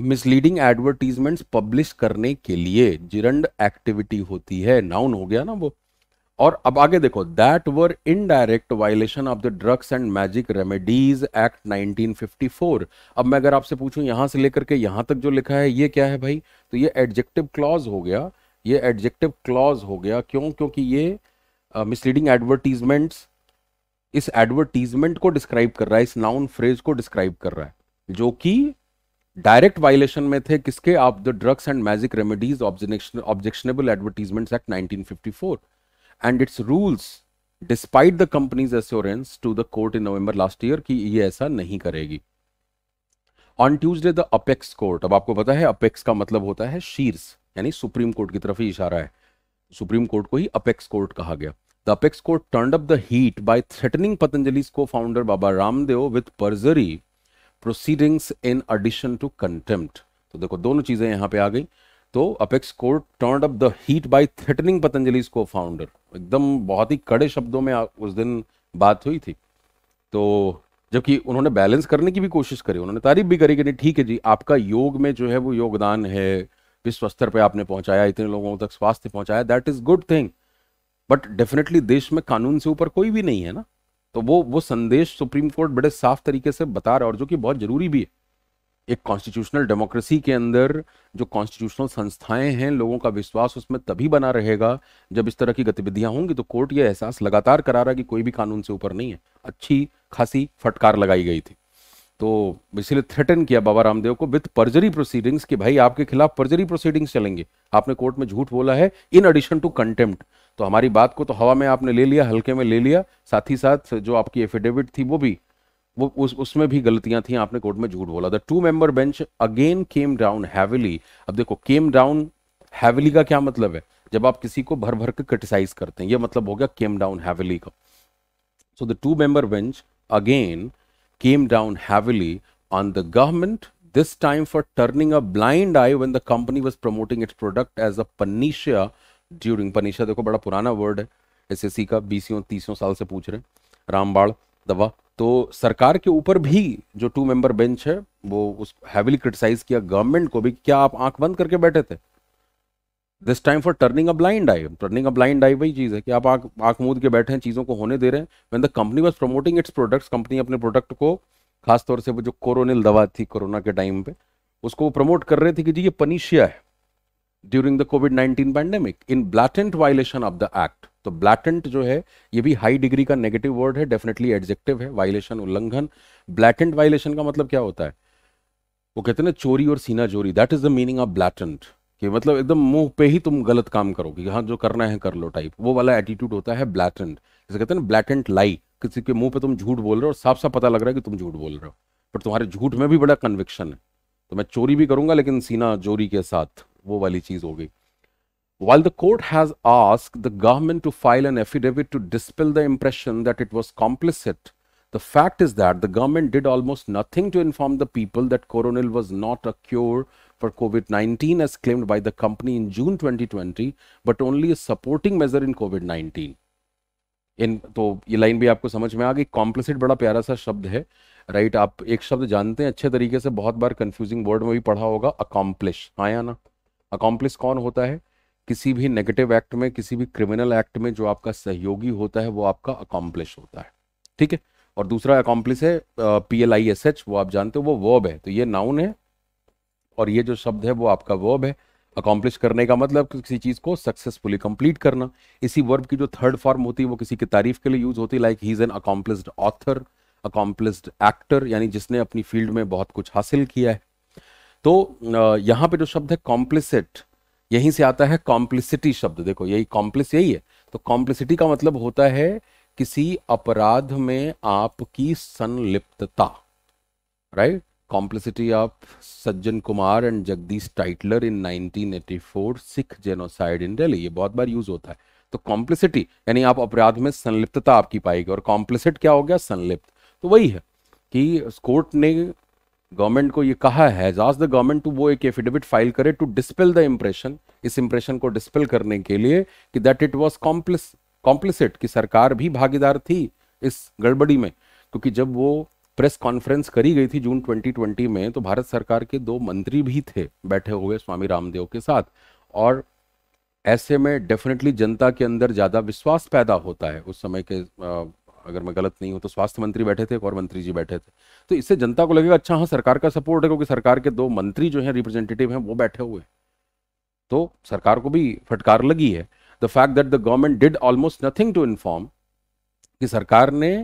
मिसलीडिंग एडवर्टीजमेंट्स पब्लिश करने के लिए जिरंड एक्टिविटी होती है नाउन हो गया ना वो और अब आगे देखो that were in direct violation of the drugs and magic remedies act 1954 अब मैं अगर आपसे पूछूं यहां से लेकर के यहां तक जो लिखा है ये क्या है भाई तो ये एडजेक्टिव क्लॉज हो गया ये एडजेक्टिव क्लॉज हो गया क्यों क्योंकि ये मिसलीडिंग uh, एडवर्टीजमेंट्स इस एडवर्टीजमेंट को डिस्क्राइब कर रहा है इस नाउन फ्रेज को डिस्क्राइब कर रहा है जो कि डायरेक्ट वायलेशन में थे किसके आप the drugs and magic remedies objectionable advertisement act 1954 and its rules despite the company's assurance to the court in November last year कि ये ऐसा नहीं करेगी on Tuesday the apex court अब आपको पता है अपेक्स का मतलब होता है शीर्ष यानी सुप्रीम कोर्ट की तरफ ही इशारा है सुप्रीम कोर्ट को ही अपेक्स कोर्ट कहा गया the apex court turn up the heat by threatening Patanjali cofounder Baba Ramdev with perjury proceedings in addition to contempt तो देखो दोनों चीजें यहां पे आ गई तो apex court turn up the heat by threatening Patanjali cofounder एकदम बहुत ही कड़े शब्दों में उस दिन बात हुई थी तो जबकि उन्होंने बैलेंस करने की भी कोशिश करी उन्होंने तारीफ भी करी कि नहीं ठीक है जी आपका योग में जो है वो योगदान है विश्व स्तर पर आपने पहुंचाया इतने लोगों तक स्वास्थ्य पहुंचाया that is good thing but definitely देश में कानून से ऊपर कोई भी नहीं है ना तो वो वो संदेश सुप्रीम कोर्ट बड़े साफ तरीके से बता रहा है और जो कि बहुत जरूरी भी है एक कॉन्स्टिट्यूशनल डेमोक्रेसी के अंदर जो कॉन्स्टिट्यूशनल संस्थाएं हैं लोगों का विश्वास उसमें तभी बना रहेगा जब इस तरह की गतिविधियां होंगी तो कोर्ट ये एहसास लगातार करा रहा है कि कोई भी कानून से ऊपर नहीं है अच्छी खासी फटकार लगाई गई थी तो इसीलिए थ्रेटन किया बाबा रामदेव को विथ पर्जरी प्रोसीडिंग्स कि भाई आपके खिलाफ पर्जरी प्रोसीडिंग्स चलेंगे आपने कोर्ट में झूठ बोला है इन एडिशन टू कंटेम्प्ट तो हमारी बात को तो हवा में आपने ले लिया हल्के में ले लिया साथ ही साथ जो आपकी एफिडेविट थी वो भी वो उस उसमें भी गलतियां थी आपने कोर्ट में झूठ बोला the two member bench again came down heavily अब देखो केम डाउन हैविली का क्या मतलब है जब आप किसी को भर भर के क्रिटिसाइज करते हैं ये मतलब हो गया केम डाउन हैविली का so the two member bench again came down heavily on the government this time for turning a blind eye when the company was promoting its product as a panacea during Upanishad देखो बड़ा पुराना word है S का बीसियों तीसों साल से पूछ रहे हैं रामबाड़ दवा तो सरकार के ऊपर भी जो टू मेंबर बेंच है वो उस हैविली क्रिटिसाइज किया गवर्नमेंट को भी क्या आप आंख बंद करके बैठे थे this time for turning a blind eye turning a blind eye वही चीज़ है कि आप आंख आंख मूद के बैठे हैं चीज़ों को होने दे रहे हैं when the company was promoting its products company अपने प्रोडक्ट को खासतौर से वो जो कोरोनिल दवा थी कोरोना के टाइम पे उसको प्रमोट कर रहे थे कि जी ये पनीशिया है during the COVID nineteen pandemic in blatant violation of the act तो ब्लैटेंट जो है ये भी हाई डिग्री का नेगेटिव वर्ड है डेफिनेटली एडजेक्टिव है वायलेशन उल्लंघन ब्लैटेंट वायलेशन का मतलब क्या होता है वो कहते हैं ना चोरी और सीना चोरी that is the meaning of blatant कि मतलब एकदम मुंह पे ही तुम गलत काम करोगे यहाँ जो करना है कर लो टाइप वो वाला एटीट्यूड होता है ब्लैटेंट जैसे कहते हैं ना ब्लैटेंट लाई किसी के मुंह पे तुम झूठ बोल रहे हो और साफ साफ पता लग रहा है कि तुम झूठ बोल रहे हो पर तुम्हारे झूठ में भी बड़ा कन्विक्शन है तो मैं चोरी भी करूंगा लेकिन सीना जोरी के साथ वो वाली चीज हो गई while the court has ask the government to file an affidavit to dispel the impression that it was complicit the fact is that the government did almost nothing to inform the people that Coronil was not a cure For COVID-19, as claimed by the company in June 2020, but only a supporting measure in COVID-19. In तो ये line भी आपको समझ में आ गई. Complicit बड़ा प्यारा सा शब्द है, right? आप एक शब्द जानते हैं अच्छे तरीके से. बहुत बार कंफ्यूजिंग वर्ड में भी पढ़ा होगा. Accomplish. हाँ या ना? अकॉम्प्लिस कौन होता है किसी भी नेगेटिव एक्ट में किसी भी क्रिमिनल एक्ट में जो आपका सहयोगी होता है वो आपका अकॉम्प्लिश होता है ठीक है और दूसरा अकॉम्प्लिस है P L I S H वो आप जानते हो वो वर्ब है तो ये नाउन है और ये जो शब्द है वो आपका वर्ब है अकॉम्प्लिश करने का मतलब किसी चीज को सक्सेसफुली कंप्लीट करना इसी वर्ब की जो थर्ड फॉर्म होती है वो किसी की तारीफ के लिए यूज होती है like he is an accomplished author accomplished actor यानी जिसने अपनी फील्ड में बहुत कुछ हासिल किया है तो यहाँ पे जो शब्द है कॉम्प्लिसिट यहीं से आता है कॉम्प्लिसिटी शब्द देखो यही कॉम्प्लिस यही है तो कॉम्प्लिसिटी का मतलब होता है किसी अपराध में आपकी संलिप्तता right complicity of Sajjan Kumar and Jagdish Titler in 1984 Sikh genocide in Delhi ये बहुत बार यूज होता है तो कॉम्प्लिसिटी यानी आप अपराध में संलिप्तता आपकी पाएगी और कॉम्प्लिसिट क्या हो गया संलिप्त तो वही है कि कोर्ट ने गवर्नमेंट को ये कहा है एजाज द गवर्नमेंट टू वो एक एफिडेविट फाइल करे टू डिस्पेल द इम्प्रेशन इस इम्प्रेशन को डिस्पेल करने के लिए कि that it was complice complicit कि सरकार भी भागीदार थी इस गड़बड़ी में क्योंकि जब वो प्रेस कॉन्फ्रेंस करी गई थी जून 2020 में तो भारत सरकार के दो मंत्री भी थे बैठे हुए स्वामी रामदेव के साथ और ऐसे में डेफिनेटली जनता के अंदर ज़्यादा विश्वास पैदा होता है उस समय के अगर मैं गलत नहीं हूँ तो स्वास्थ्य मंत्री बैठे थे एक और मंत्री जी बैठे थे तो इससे जनता को लगेगा अच्छा हाँ सरकार का सपोर्ट है क्योंकि सरकार के दो मंत्री जो हैं रिप्रेजेंटेटिव हैं वो बैठे हुए तो सरकार को भी फटकार लगी है the fact that the government did almost nothing to inform कि सरकार ने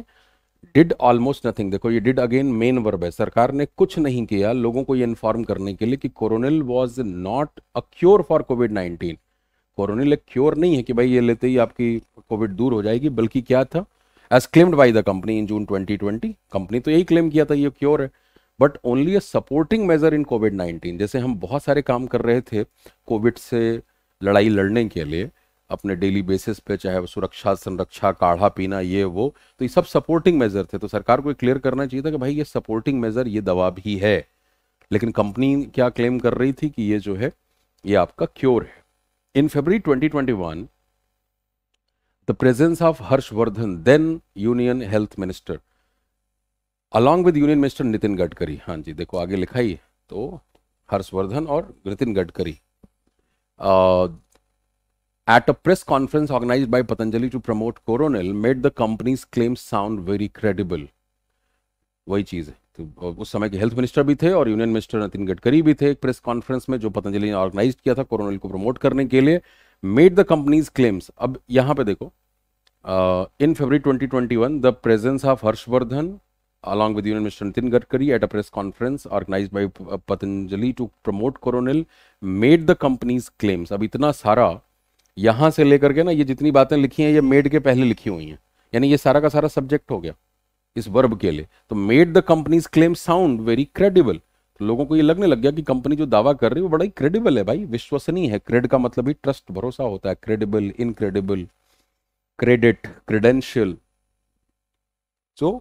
डिड ऑलमोस्ट नथिंग देखो ये डिड अगेन मेन वर्ब है सरकार ने कुछ नहीं किया लोगों को ये इन्फॉर्म करने के लिए कि Coronil was not a cure for COVID nineteen Coronil एक क्योर नहीं है कि भाई ये लेते ही आपकी कोविड दूर हो जाएगी बल्कि क्या था as claimed by the company in June twenty twenty company तो यही क्लेम किया था ये क्योर है but only a supporting measure in COVID nineteen जैसे हम बहुत सारे काम कर रहे थे कोविड से लड़ाई लड़ने के लिए अपने डेली बेसिस पे चाहे वो सुरक्षा संरक्षा काढ़ा पीना ये वो तो ये सब सपोर्टिंग मेजर थे तो सरकार को क्लियर करना चाहिए था कि भाई ये सपोर्टिंग मेजर ये दवा भी है लेकिन कंपनी क्या क्लेम कर रही थी कि ये जो है ये आपका क्योर है in February one the presence of Harshvardhan, then Union Health Minister, along with Union Minister Nitin Gadkari. हाँ जी देखो आगे लिखा ही तो हर्षवर्धन और Nitin Gadkari at a press conference organized by Patanjali to promote Coronel made the company's claims sound very credible. वही चीज़ है तो उस समय के हेल्थ मिनिस्टर भी थे और यूनियन मिनिस्टर नितिन गडकरी भी थे एक प्रेस कॉन्फ्रेंस में जो पतंजलि ने ऑर्गेनाइज किया था कोरोनल को प्रमोट करने के लिए मेड द कंपनीज क्लेम्स अब यहां पे देखो in February 2021 the presence of Harshvardhan along with union mister Nitin Gadkari at a press conference organize by Patanjali to promote Coronil made the company's claims अब इतना सारा यहां से लेकर के ना ये जितनी बातें लिखी हैं ये मेड के पहले लिखी हुई हैं यानी ये सारा का सारा सब्जेक्ट हो गया इस वर्ब के लिए तो made the company's claim sound very credible लोगों को ये लगने लग गया कि कंपनी जो दावा कर रही है वो बड़ा ही क्रेडिबल है भाई विश्वसनीय है क्रेड का मतलब ही ट्रस्ट भरोसा होता है credible incredible credit credential so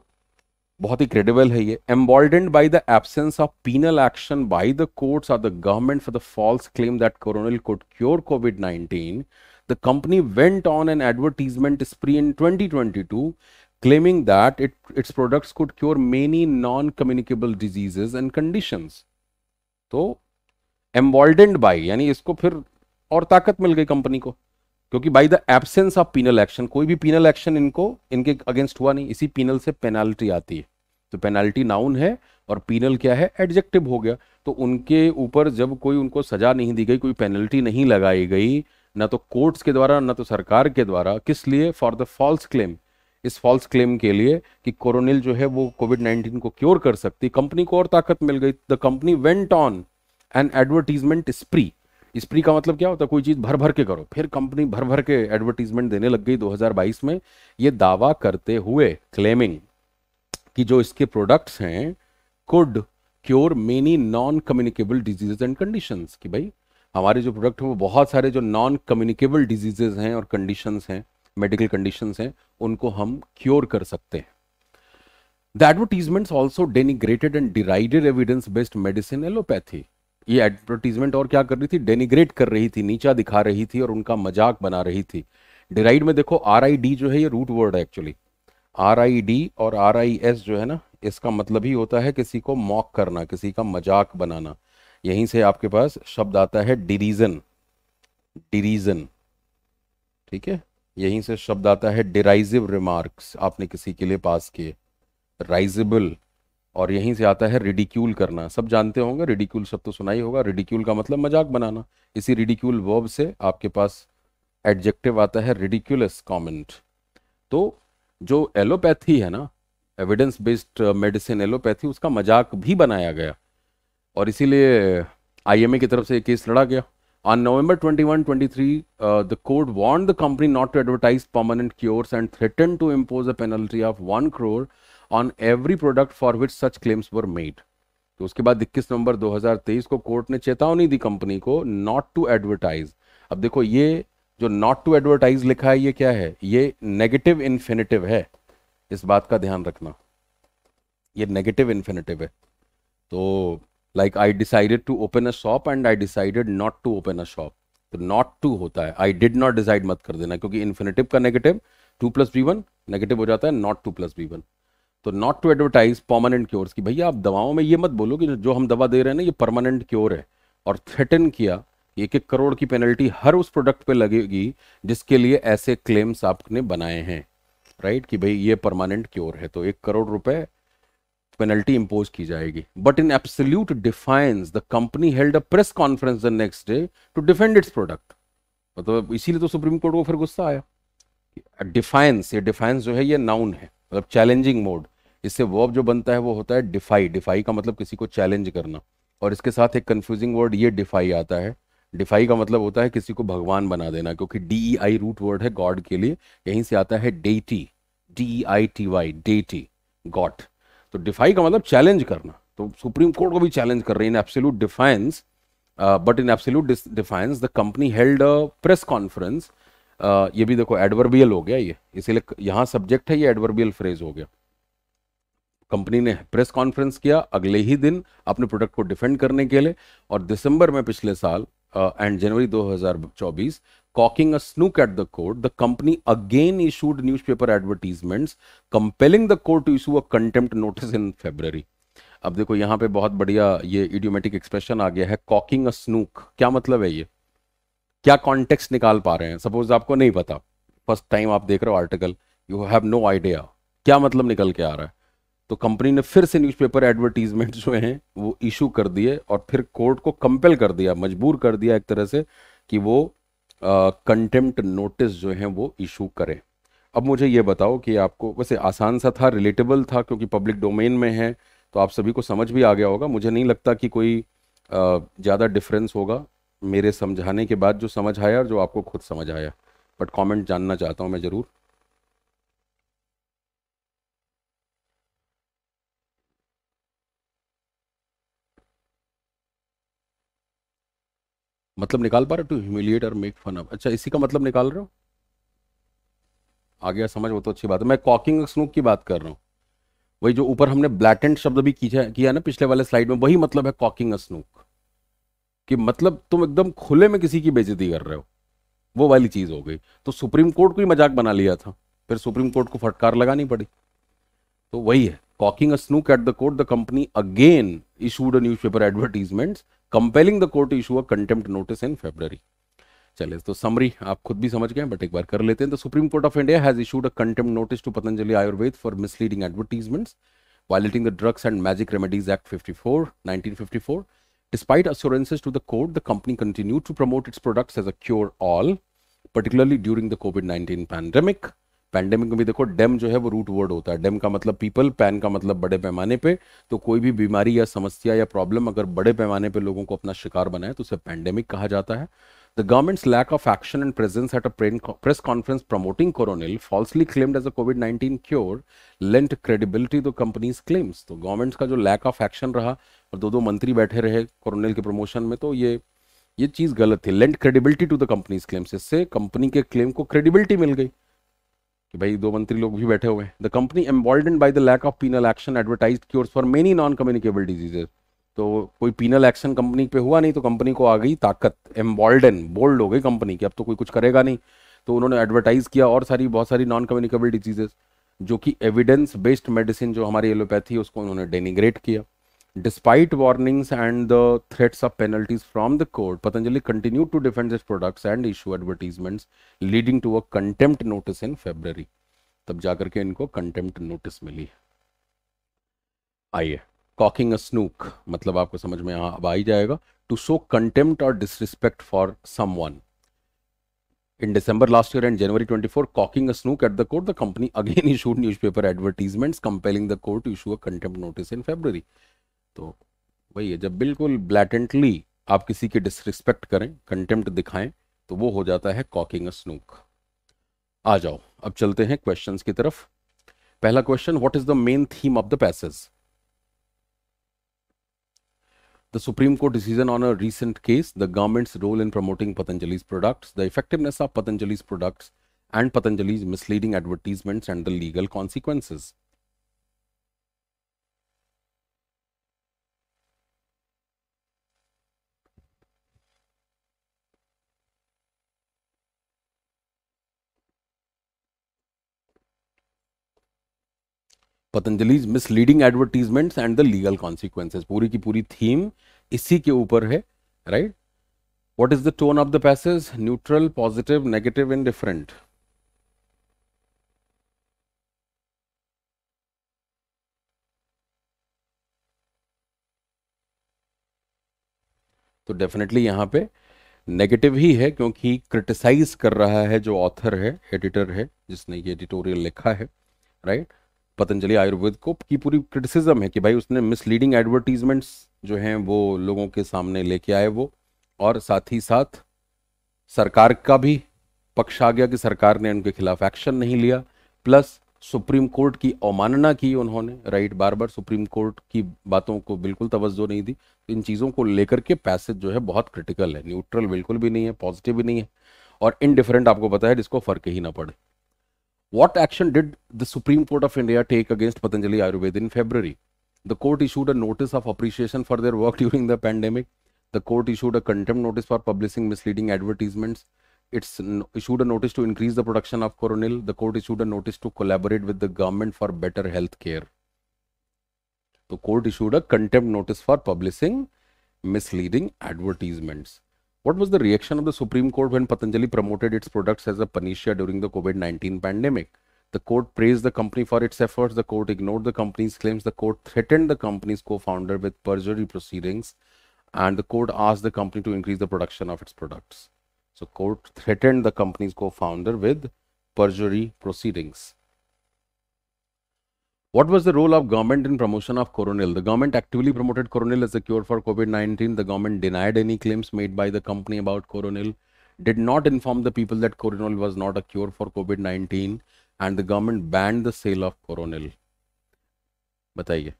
बहुत ही क्रेडिबल है ये emboldened by the absence of penal action by the courts or the government for the false claim that Coronil could cure COVID nineteen the company went on an advertisement spree in 2022 claiming that it, its products could cure many non-communicable diseases and conditions. तो एम्बॉल्डेंड by यानी इसको फिर और ताकत मिल गई company को क्योंकि by the absence of penal action कोई भी पीनल एक्शन इनको इनके अगेंस्ट हुआ नहीं इसी पीनल से पेनाल्टी आती है तो पेनाल्टी नाउन है और पीनल क्या है एडजेक्टिव हो गया तो उनके ऊपर जब कोई उनको सजा नहीं दी गई कोई पेनल्टी नहीं लगाई गई ना तो कोर्ट्स के द्वारा ना तो सरकार के द्वारा किस लिए फॉर द फॉल्स क्लेम इस फॉल्स क्लेम के लिए कि कोरोनिल जो है वो कोविड 19 को क्योर कर सकती कंपनी को और ताकत मिल गई the company went on an advertisement spree spree का मतलब क्या होता है कोई चीज़ भर भर के करो फिर कंपनी भर भर के एडवर्टीजमेंट देने लग गई 2022 में ये दावा करते हुए क्लेमिंग कि जो इसके प्रोडक्ट्स हैं could cure many non communicable diseases and condition कि भाई हमारे जो प्रोडक्ट हैं वो बहुत सारे जो नॉन कम्युनिकेबल डिजीजेज हैं और कंडीशंस हैं मेडिकल कंडीशन हैं उनको हम क्योर कर सकते हैं the advertisement also denigrated and derided evidence based medicine allopathy ये एडवर्टीजमेंट और क्या कर रही थी डेनिग्रेट कर रही थी नीचा दिखा रही थी और उनका मजाक बना रही थी डिराइड में देखो आर आई डी जो है ये रूट वर्ड है एक्चुअली आर आई डी और आर आई एस जो है ना इसका मतलब ही होता है किसी को मॉक करना किसी का मजाक बनाना यहीं से आपके पास शब्द आता है डिरीजन डिरीजन ठीक है यहीं से शब्द आता है डिराइजिव रिमार्क्स आपने किसी के लिए पास किए राइजेबल और यहीं से आता है रिडिक्यूल करना सब जानते होंगे रिडिक्यूल शब्द तो सुना ही होगा रिडिक्यूल का मतलब मजाक बनाना इसी रिडिक्यूल वर्ब से आपके पास एडजेक्टिव आता है रिडिक्यूलस कॉमेंट तो जो एलोपैथी है ना एविडेंस बेस्ड मेडिसिन एलोपैथी उसका मजाक भी बनाया गया और इसीलिए आईएमए की तरफ से केस लड़ा गया On November 21, 23, uh, the court warned the company not to advertise permanent cures and threatened to impose a penalty of 1 crore on every product for which such claims were made. तो उसके बाद 21 नवंबर 2023 को court ने चेतावनी दी company को not to advertise अब देखो ये जो नॉट टू एडवर्टाइज लिखा है ये क्या है ये नेगेटिव इन्फिनेटिव है इस बात का ध्यान रखना ये नेगेटिव इन्फिनेटिव है तो like I decided to open a shop and I decided not to open a shop तो नॉट टू होता है आई डिड नॉट डिसाइड मत कर देना क्योंकि इन्फिनेटिव का negative to plus B one negative हो जाता है not to plus B one तो not to advertise permanent cures की भैया आप दवाओं में ये मत बोलो कि जो हम दवा दे रहे हैं ना ये परमानेंट क्योर है और थ्रेटन किया एक एक करोड़ की पेनल्टी हर उस प्रोडक्ट पे लगेगी जिसके लिए ऐसे क्लेम्स आपने बनाए हैं राइट कि भाई ये परमानेंट क्योर है तो एक करोड़ रुपए पेनल्टी imposed की जाएगी but in absolute defiance the company held a press conference the next day to defend its product मतलब इसीलिए तो सुप्रीम कोर्ट को फिर गुस्सा आया डिफाइंस ये डिफाइंस जो है ये नाउन है मतलब चैलेंजिंग मोड इससे वर्ब जो बनता है वो होता है डिफाई डिफाई का मतलब किसी को चैलेंज करना और इसके साथ एक कंफ्यूजिंग वर्ड ये डिफाई आता है डिफाई का मतलब होता है किसी को भगवान बना देना क्योंकि डी आई रूट वर्ड है गॉड के लिए यहीं से आता है deity D I T Y deity god तो डिफाई का मतलब चैलेंज करना तो सुप्रीम कोर्ट को भी चैलेंज कर रही है in absolute defiance but in absolute defiance the company held a press conference ये भी देखो एडवर्बियल हो गया ये इसीलिए यहां सब्जेक्ट है ये एडवर्बियल फ्रेज हो गया कंपनी ने प्रेस कॉन्फ्रेंस किया अगले ही दिन अपने प्रोडक्ट को डिफेंड करने के लिए और दिसंबर में पिछले साल एंड जनवरी 2024 cocking a snook at the court, the company again issued newspaper advertisements compelling the court to issue a contempt notice in February. अब देखो यहाँ पे बहुत बढ़िया ये idiomatic expression आ गया है cocking a snook क्या मतलब है ये क्या context निकाल पा रहे हैं suppose आपको नहीं पता first time आप देख रहे हो article you have no idea क्या मतलब निकल के आ रहा है तो कंपनी ने फिर से न्यूज़पेपर एडवर्टीजमेंट जो हैं वो इशू कर दिए और फिर कोर्ट को कंपेल कर दिया मजबूर कर दिया एक तरह से कि वो कंटेम्प्ट नोटिस जो हैं वो इशू करें अब मुझे ये बताओ कि आपको वैसे आसान सा था रिलेटेबल था क्योंकि पब्लिक डोमेन में है तो आप सभी को समझ भी आ गया होगा मुझे नहीं लगता कि कोई ज़्यादा डिफरेंस होगा मेरे समझाने के बाद जो समझ आया और जो आपको खुद समझ आया बट कमेंट जानना चाहता हूँ मैं ज़रूर मतलब निकाल पा रहे हो टू ह्यूमिलिएट और मेक फन ऑफ अच्छा इसी का मतलब निकाल रहे हो आ गया समझ वो तो अच्छी बात है मैं कॉकिंग स्नूक की बात कर रहा हूँ वही जो ऊपर हमने एंड शब्द भी किया ना पिछले वाले स्लाइड में वही मतलब है कॉकिंग स्नूक कि मतलब तुम एकदम खुले में किसी की बेजती कर रहे हो वो वाली चीज़ हो गई तो सुप्रीम कोर्ट को ही मजाक बना लिया था फिर सुप्रीम कोर्ट को फटकार लगानी पड़ी तो वही है cocking a snook at the court the company again issued a newspaper advertisements compelling the court issue a contempt notice in February चले तो समरी आप खुद भी समझ गए बट एक बार कर लेते हैं तो supreme court of India has issued a contempt notice to Patanjali Ayurveda for misleading advertisements violating the drugs and magic remedies act fifty four despite assurances to the court the company continue to promote its products as a cure all particularly during the COVID nineteen pandemic pandemic में भी देखो dam जो है वो root word होता है dam का मतलब पीपल पैन का मतलब बड़े पैमाने पे तो कोई भी बीमारी या समस्या या प्रॉब्लम अगर बड़े पैमाने पे लोगों को अपना शिकार बनाए तो उसे पैंडेमिक कहा जाता है the government's lack of action and presence at a press conference promoting Coronil falsely claimed as a COVID nineteen cure lent credibility the company's claims तो गवर्नमेंट्स का जो लैक ऑफ एक्शन रहा और दो दो मंत्री बैठे रहे कोरोनिल के प्रमोशन में तो ये ये चीज़ गलत थी lent credibility to the company's claims इससे कंपनी के क्लेम को क्रेडिबिलिटी मिल गई कि भाई दो मंत्री लोग भी बैठे हुए हैं the company embolden by the lack of penal action advertise cures for many non communicable diseases तो कोई पीनल एक्शन कंपनी पे हुआ नहीं तो कंपनी को आ गई ताकत एम्बॉल्डन बोल्ड हो गई कंपनी की अब तो कोई कुछ करेगा नहीं तो उन्होंने एडवर्टाइज़ किया और सारी बहुत सारी नॉन कम्युनिकेबल डिजीजेज जो कि एविडेंस बेस्ड मेडिसिन जो हमारी एलोपैथी उसको उन्होंने डेनिग्रेट किया Despite warnings and the threats of penalties from the court, Patanjali continued to defend its products and issue advertisements, leading to a contempt notice in February. तब जाकर के इनको contempt notice मिली आइए cocking a snook मतलब आपको समझ में अब आ ही जाएगा To show contempt or disrespect for someone. In December last year and January 24, cocking a snook at the court, the company again issued newspaper advertisements compelling the court to issue a contempt notice in February. तो वही है जब बिल्कुल ब्लैटेंटली आप किसी के disrespect करें contempt दिखाएं तो वो हो जाता है कॉकिंग अ स्नूक आ जाओ अब चलते हैं क्वेश्चंस की तरफ पहला question what is the main theme of the passage the supreme court decision on a recent case the government's role in promoting Patanjali's products the effectiveness of Patanjali's products and Patanjali's misleading advertisements and the legal consequences Patanjali misleading advertisement and the legal consequences पूरी की पूरी theme इसी के ऊपर है right what is the tone of the passage neutral positive negative and different तो definitely यहां पे नेगेटिव ही है क्योंकि क्रिटिसाइज कर रहा है जो ऑथर है एडिटर है जिसने ये एडिटोरियल लिखा है राइट right? पतंजलि आयुर्वेद को की पूरी क्रिटिसिज्म है कि भाई उसने मिसलीडिंग एडवर्टीजमेंट्स जो हैं वो लोगों के सामने लेके आए वो और साथ ही साथ सरकार का भी पक्ष आ गया कि सरकार ने उनके खिलाफ एक्शन नहीं लिया प्लस सुप्रीम कोर्ट की अवमानना की उन्होंने राइट बार बार सुप्रीम कोर्ट की बातों को बिल्कुल तवज्जो नहीं दी तो इन चीज़ों को लेकर के पैसेज जो है बहुत क्रिटिकल है न्यूट्रल बिल्कुल भी नहीं है पॉजिटिव भी नहीं है और इनडिफरेंट आपको पता है जिसको फ़र्क ही ना पड़े What action did the Supreme Court of India take against Patanjali Ayurveda in February? The court issued a notice of appreciation for their work during the pandemic. The court issued a contempt notice for publishing misleading advertisements. It's issued a notice to increase the production of coronil. The court issued a notice to collaborate with the government for better health care. The court issued a contempt notice for publishing misleading advertisements. What was the reaction of the Supreme Court when Patanjali promoted its products as a panacea during the COVID 19 pandemic? The court praised the company for its efforts. The court ignored the company's claims. The court threatened the company's co founder with perjury proceedings. And the court asked the company to increase the production of its products. So, court threatened the company's co founder with perjury proceedings. What was the role of government in promotion of coronil? The government actively promoted coronil as a cure for COVID-19. The government denied any claims made by the company about coronil, did not inform the people that coronil was not a cure for COVID-19, and the government banned the sale of coronil. बताइए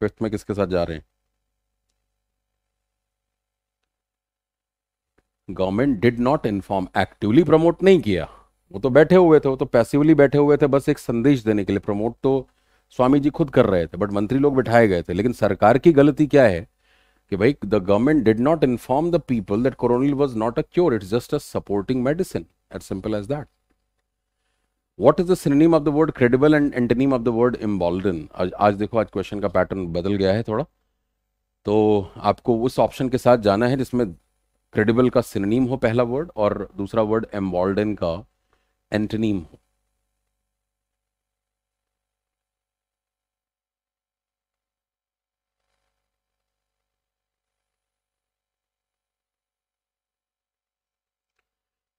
fifth में किसके साथ जा रहे हैं government did not inform actively promote नहीं किया वो तो बैठे हुए थे वो तो पैसिवली बैठे हुए थे बस एक संदेश देने के लिए प्रमोट तो स्वामी जी खुद कर रहे थे बट मंत्री लोग बिठाए गए थे लेकिन सरकार की गलती क्या है कि भाई the government did not inform the people that Coronil was not a cure it's just a supporting medicine as simple as that what is the synonym of the word credible and antonym of the word embolden आज देखो आज question का pattern बदल गया है थोड़ा तो आपको उस ऑप्शन के साथ जाना है जिसमें क्रेडिबल का सिनेम हो पहला वर्ड और दूसरा वर्ड एम्बॉल्डन का एंटनीम हो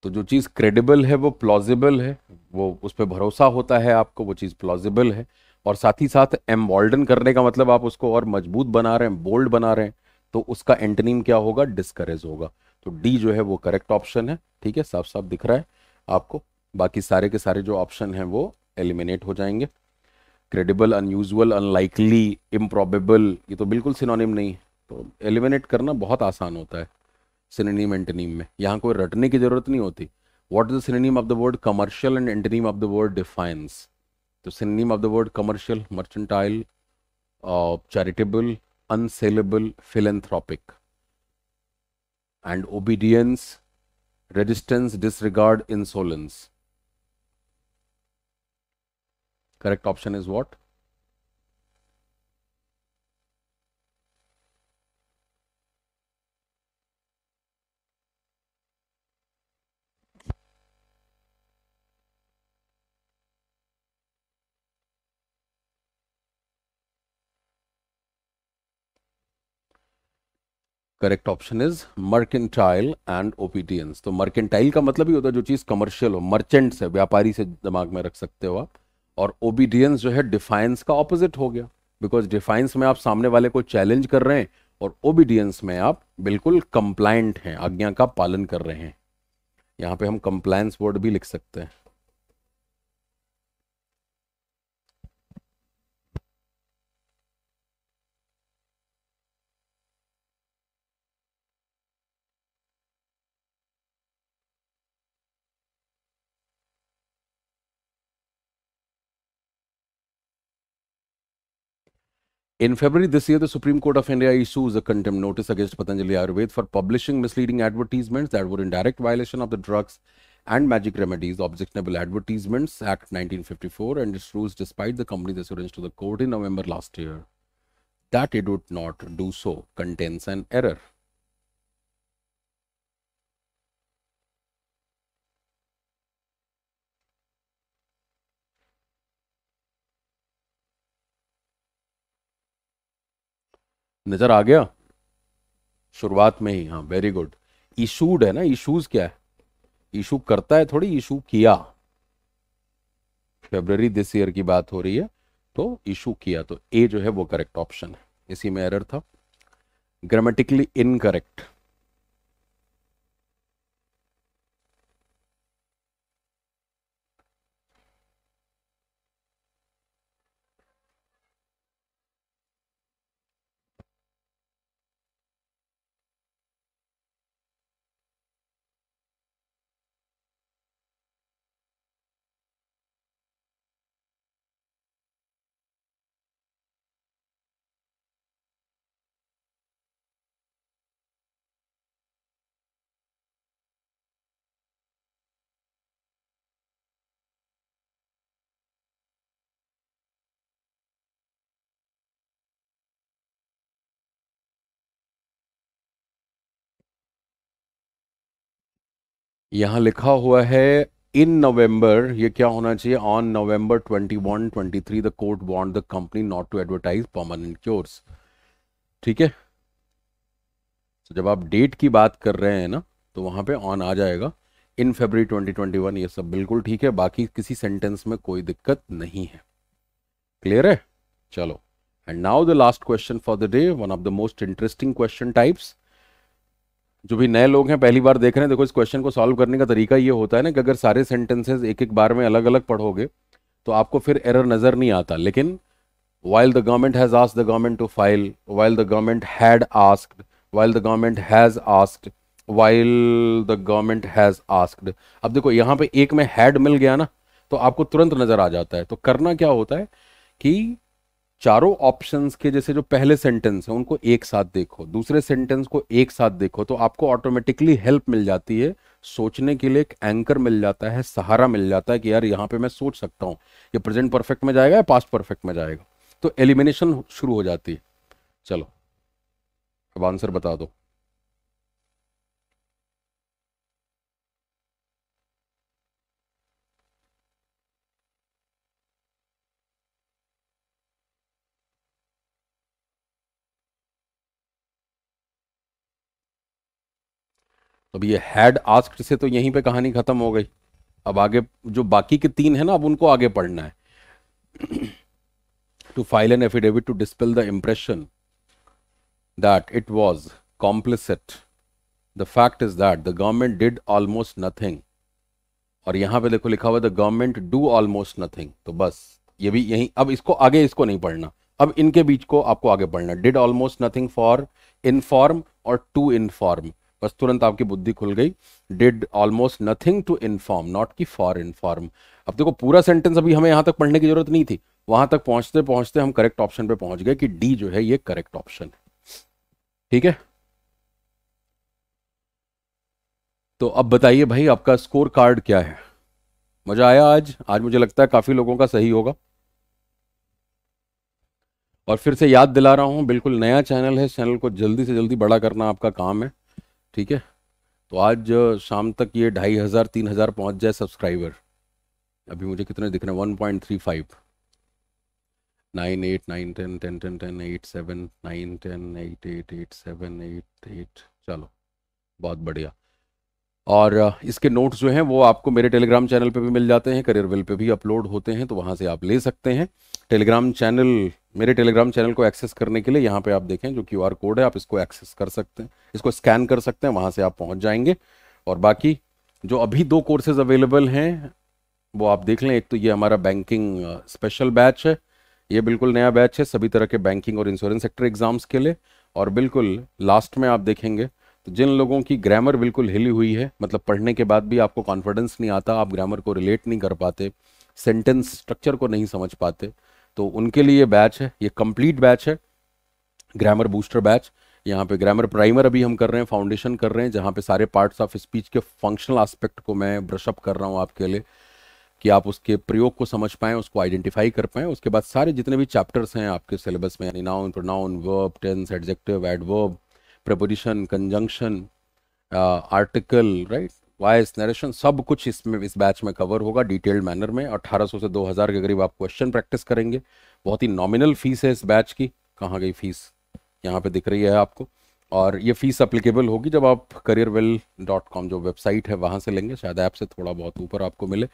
तो जो चीज़ क्रेडिबल है वो प्लॉजिबल है वो उस पर भरोसा होता है आपको वो चीज़ प्लॉजिबल है और साथ ही साथ एम्बॉल्डन करने का मतलब आप उसको और मजबूत बना रहे हैं बोल्ड बना रहे हैं तो उसका एंटनीम क्या होगा डिस्करेज होगा तो डी जो है वो करेक्ट ऑप्शन है ठीक है साफ साफ दिख रहा है आपको बाकी सारे के सारे जो ऑप्शन हैं वो एलिमिनेट हो जाएंगे क्रेडिबल अनयूजल अनलाइकली इम्प्रॉबेबल ये तो बिल्कुल सिनोनिम नहीं है तो एलिमिनेट करना बहुत आसान होता है सिनेम एंटनीम में यहाँ कोई रटने की जरूरत नहीं होती what is synonym of the word commercial and antonym of the word defiance तो synonym of the word commercial mercantile charitable unsaleable philanthropic and obedience resistance disregard insolence correct option is what correct option is mercantile and obedience तो mercantile का मतलब ही होता है जो चीज़ commercial हो merchant से व्यापारी से दिमाग में रख सकते हो आप और ओबीडियंस जो है डिफाइंस का ऑपोजिट हो गया बिकॉज डिफाइंस में आप सामने वाले को चैलेंज कर रहे हैं और ओबीडियंस में आप बिल्कुल कंप्लाइंट हैं आज्ञा का पालन कर रहे हैं यहाँ पे हम कंप्लायंस वर्ड भी लिख सकते हैं In February this year, the Supreme Court of India issues a contempt notice against Patanjali Ayurved for publishing misleading advertisements that were in direct violation of the Drugs and Magic Remedies Objectionable Advertisements Act 1954 and its rules despite the company's assurance to the court in November last year that it would not do so contains an error. नजर आ गया शुरुआत में ही हाँ very good issued है ना issues क्या है issue करता है थोड़ी इशू किया फेब्रवरी दिस ईयर की बात हो रही है तो इशू किया तो ए जो है वो करेक्ट ऑप्शन है इसी में एरर था ग्रामेटिकली इनकरेक्ट यहाँ लिखा हुआ है इन नवंबर ये क्या होना चाहिए on November 21 23 the court want the company not to advertise permanent cures ठीक है तो जब आप डेट की बात कर रहे हैं ना तो वहां पे ऑन आ जाएगा इन ट्वेंटी 2021 ये सब बिल्कुल ठीक है बाकी किसी सेंटेंस में कोई दिक्कत नहीं है क्लियर है चलो and now the last question for the day one of the most interesting question types जो भी नए लोग हैं पहली बार देख रहे हैं देखो इस क्वेश्चन को सॉल्व करने का तरीका ये होता है ना कि अगर सारे सेंटेंसेज एक एक बार में अलग अलग पढ़ोगे तो आपको फिर एरर नज़र नहीं आता लेकिन while the government has ask the government to file while the government had asked while the government has asked while the government has asked अब देखो यहाँ पे एक में हैड मिल गया ना तो आपको तुरंत नज़र आ जाता है तो करना क्या होता है कि चारों ऑप्शंस के जैसे जो पहले सेंटेंस है उनको एक साथ देखो दूसरे सेंटेंस को एक साथ देखो तो आपको ऑटोमेटिकली हेल्प मिल जाती है सोचने के लिए एक एंकर मिल जाता है सहारा मिल जाता है कि यार यहाँ पे मैं सोच सकता हूँ ये प्रेजेंट परफेक्ट में जाएगा या पास्ट परफेक्ट में जाएगा तो एलिमिनेशन शुरू हो जाती है चलो अब आंसर बता दो तो अब ये हैड आस्क्ड से तो यहीं पे कहानी ख़त्म हो गई अब आगे जो बाकी के तीन है ना अब उनको आगे पढ़ना है to file an affidavit to dispel the impression that it was complicit the fact is that the government did almost nothing और यहां पे देखो लिखा हुआ the government do almost nothing तो बस ये भी यही अब इसको आगे इसको नहीं पढ़ना अब इनके बीच को आपको आगे पढ़ना did almost nothing for inform और टू इनफॉर्म बस तुरंत आपकी बुद्धि खुल गई did almost nothing to inform not की फॉर इन्फॉर्म अब देखो पूरा सेंटेंस अभी हमें यहाँ तक पढ़ने की जरूरत नहीं थी वहां तक पहुंचते पहुंचते हम करेक्ट ऑप्शन पे पहुंच गए कि डी जो है ये करेक्ट ऑप्शन है ठीक है तो अब बताइए भाई आपका स्कोर कार्ड क्या है मजा आया आज आज मुझे लगता है काफी लोगों का सही होगा और फिर से याद दिला रहा हूं बिल्कुल नया चैनल है चैनल को जल्दी से जल्दी बड़ा करना आपका काम है ठीक है तो आज शाम तक ये ढाई हज़ार तीन हज़ार पहुँच जाए सब्सक्राइबर अभी मुझे कितने दिख रहे हैं one point three five nine eight nine ten ten ten ten eight seven nine ten eight eight eight seven eight eight चलो बहुत बढ़िया और इसके नोट्स जो हैं वो आपको मेरे टेलीग्राम चैनल पे भी मिल जाते हैं करियर वेल पे भी अपलोड होते हैं तो वहाँ से आप ले सकते हैं टेलीग्राम चैनल मेरे टेलीग्राम चैनल को एक्सेस करने के लिए यहाँ पे आप देखें जो क्यू कोड है आप इसको एक्सेस कर सकते हैं इसको स्कैन कर सकते हैं वहाँ से आप पहुँच जाएंगे और बाकी जो अभी दो कोर्सेज अवेलेबल हैं वो आप देख लें एक तो ये हमारा बैंकिंग स्पेशल बैच है ये बिल्कुल नया बैच है सभी तरह के बैंकिंग और इंश्योरेंस सेक्टर एग्जाम्स के लिए और बिल्कुल लास्ट में आप देखेंगे तो जिन लोगों की ग्रामर बिल्कुल हिली हुई है मतलब पढ़ने के बाद भी आपको कॉन्फिडेंस नहीं आता आप ग्रामर को रिलेट नहीं कर पाते सेंटेंस स्ट्रक्चर को नहीं समझ पाते तो उनके लिए बैच है ये कंप्लीट बैच है ग्रामर बूस्टर बैच यहाँ पे ग्रामर प्राइमर अभी हम कर रहे हैं फाउंडेशन कर रहे हैं जहाँ पे सारे पार्ट्स ऑफ स्पीच के फंक्शनल आस्पेक्ट को मैं ब्रशअप कर रहा हूँ आपके लिए कि आप उसके प्रयोग को समझ पाएँ उसको आइडेंटिफाई कर पाएँ उसके बाद सारे जितने भी चैप्टर्स हैं आपके सिलेबस में यानी noun pronoun verb tense adjective adverb preposition conjunction article right voice narration सब कुछ इसमें इस बैच में कवर होगा डिटेल्ड मैनर में 1800 से 2000 के करीब आप क्वेश्चन प्रैक्टिस करेंगे बहुत ही नॉमिनल फीस है इस बैच की कहाँ गई फीस यहाँ पे दिख रही है आपको और ये फीस अप्लीकेबल होगी जब आप करियर वेल डॉट कॉम जो वेबसाइट है वहाँ से लेंगे शायद ऐप से थोड़ा बहुत ऊपर आपको मिले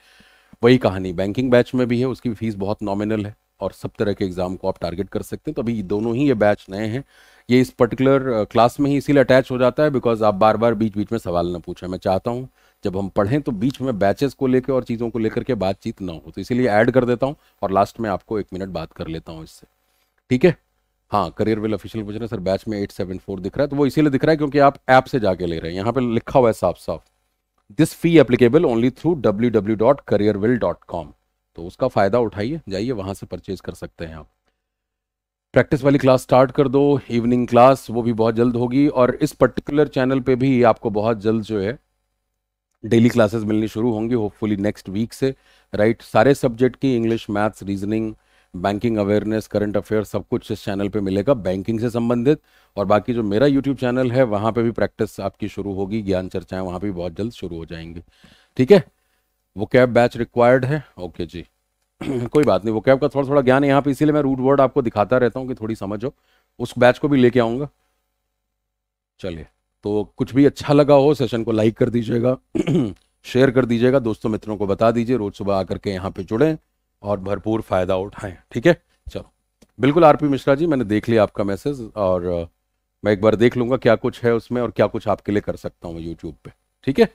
वही कहानी बैंकिंग बैच में भी है उसकी फीस बहुत नॉमिनल है और सब तरह के एग्ज़ाम को आप टारगेट कर सकते हैं तो अभी दोनों ही ये बैच नए हैं ये इस पर्टिकुलर क्लास में ही इसीलिए अटैच हो जाता है बिकॉज आप बार बार बीच बीच में सवाल ना पूछें मैं चाहता हूँ जब हम पढ़ें तो बीच में बैचेस को लेकर और चीज़ों को लेकर के बातचीत ना हो तो इसीलिए ऐड कर देता हूँ और लास्ट में आपको एक मिनट बात कर लेता हूँ इससे ठीक है हाँ करियर विल ऑफिशियल पूछ रहे सर बैच में एट सेवन फोर दिख रहा है तो वो इसीलिए दिख रहा है क्योंकि आप ऐप से जाके ले रहे हैं यहाँ पे लिखा हुआ है साफ साफ this fee applicable only through W W dot Careerwill dot com तो उसका फ़ायदा उठाइए जाइए वहाँ से परचेज कर सकते हैं आप प्रैक्टिस वाली क्लास स्टार्ट कर दो इवनिंग क्लास वो भी बहुत जल्द होगी और इस पर्टिकुलर चैनल पे भी आपको बहुत जल्द जो है डेली क्लासेस मिलनी शुरू होंगी होपफुली नेक्स्ट वीक से राइट सारे सब्जेक्ट की English maths reasoning banking awareness current affair सब कुछ इस चैनल पे मिलेगा बैंकिंग से संबंधित और बाकी जो मेरा यूट्यूब चैनल है वहाँ पे भी प्रैक्टिस आपकी शुरू होगी ज्ञान चर्चाएं वहाँ पे भी बहुत जल्द शुरू हो जाएंगी ठीक है वो कैब बैच रिक्वायर्ड है ओके जी कोई बात नहीं वो कैब का थोड़ा थोड़ा ज्ञान यहाँ पे इसीलिए मैं रूट वर्ड आपको दिखाता रहता हूँ कि थोड़ी समझो उस बैच को भी लेके आऊँगा चलिए तो कुछ भी अच्छा लगा हो सेशन को लाइक कर दीजिएगा शेयर कर दीजिएगा दोस्तों मित्रों को बता दीजिए रोज सुबह आकर के यहाँ पे जुड़ें और भरपूर फ़ायदा उठाएं ठीक है चलो बिल्कुल आरपी मिश्रा जी मैंने देख लिया आपका मैसेज और मैं एक बार देख लूँगा क्या कुछ है उसमें और क्या कुछ आपके लिए कर सकता हूँ यूट्यूब पर ठीक है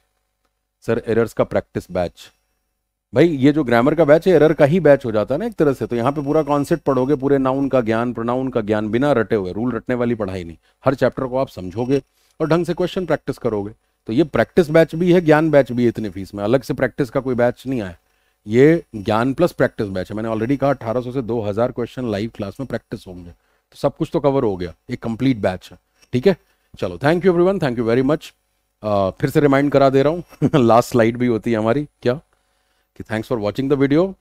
सर एरर्स का प्रैक्टिस बैच भाई ये जो ग्रामर का बैच है एरर का ही बैच हो जाता है ना एक तरह से तो यहाँ पे पूरा कॉन्सेप्ट पढ़ोगे पूरे नाउन का ज्ञान प्रोनाउन का ज्ञान बिना रटे हुए रूल रटने वाली पढ़ाई नहीं हर चैप्टर को आप समझोगे और ढंग से क्वेश्चन प्रैक्टिस करोगे तो ये प्रैक्टिस बैच भी है ज्ञान बैच भी है इतनी फीस में अलग से प्रैक्टिस का कोई बैच नहीं आया ये ज्ञान प्लस प्रैक्टिस बैच है मैंने ऑलरेडी कहा अठारह से दो क्वेश्चन लाइव क्लास में प्रैक्टिस होंगे तो सब कुछ तो कवर हो गया एक कंप्लीट बैच है ठीक है चलो thank you everyone thank you very much फिर से रिमाइंड करा दे रहा हूँ लास्ट स्लाइड भी होती है हमारी क्या कि thanks for watching the video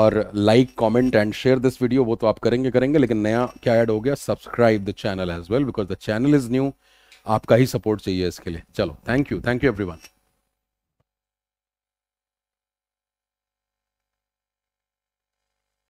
और like comment and share this video वो तो आप करेंगे करेंगे लेकिन नया क्या ऐड हो गया subscribe the channel as well because the channel is new आपका ही सपोर्ट चाहिए इसके लिए चलो thank you thank you every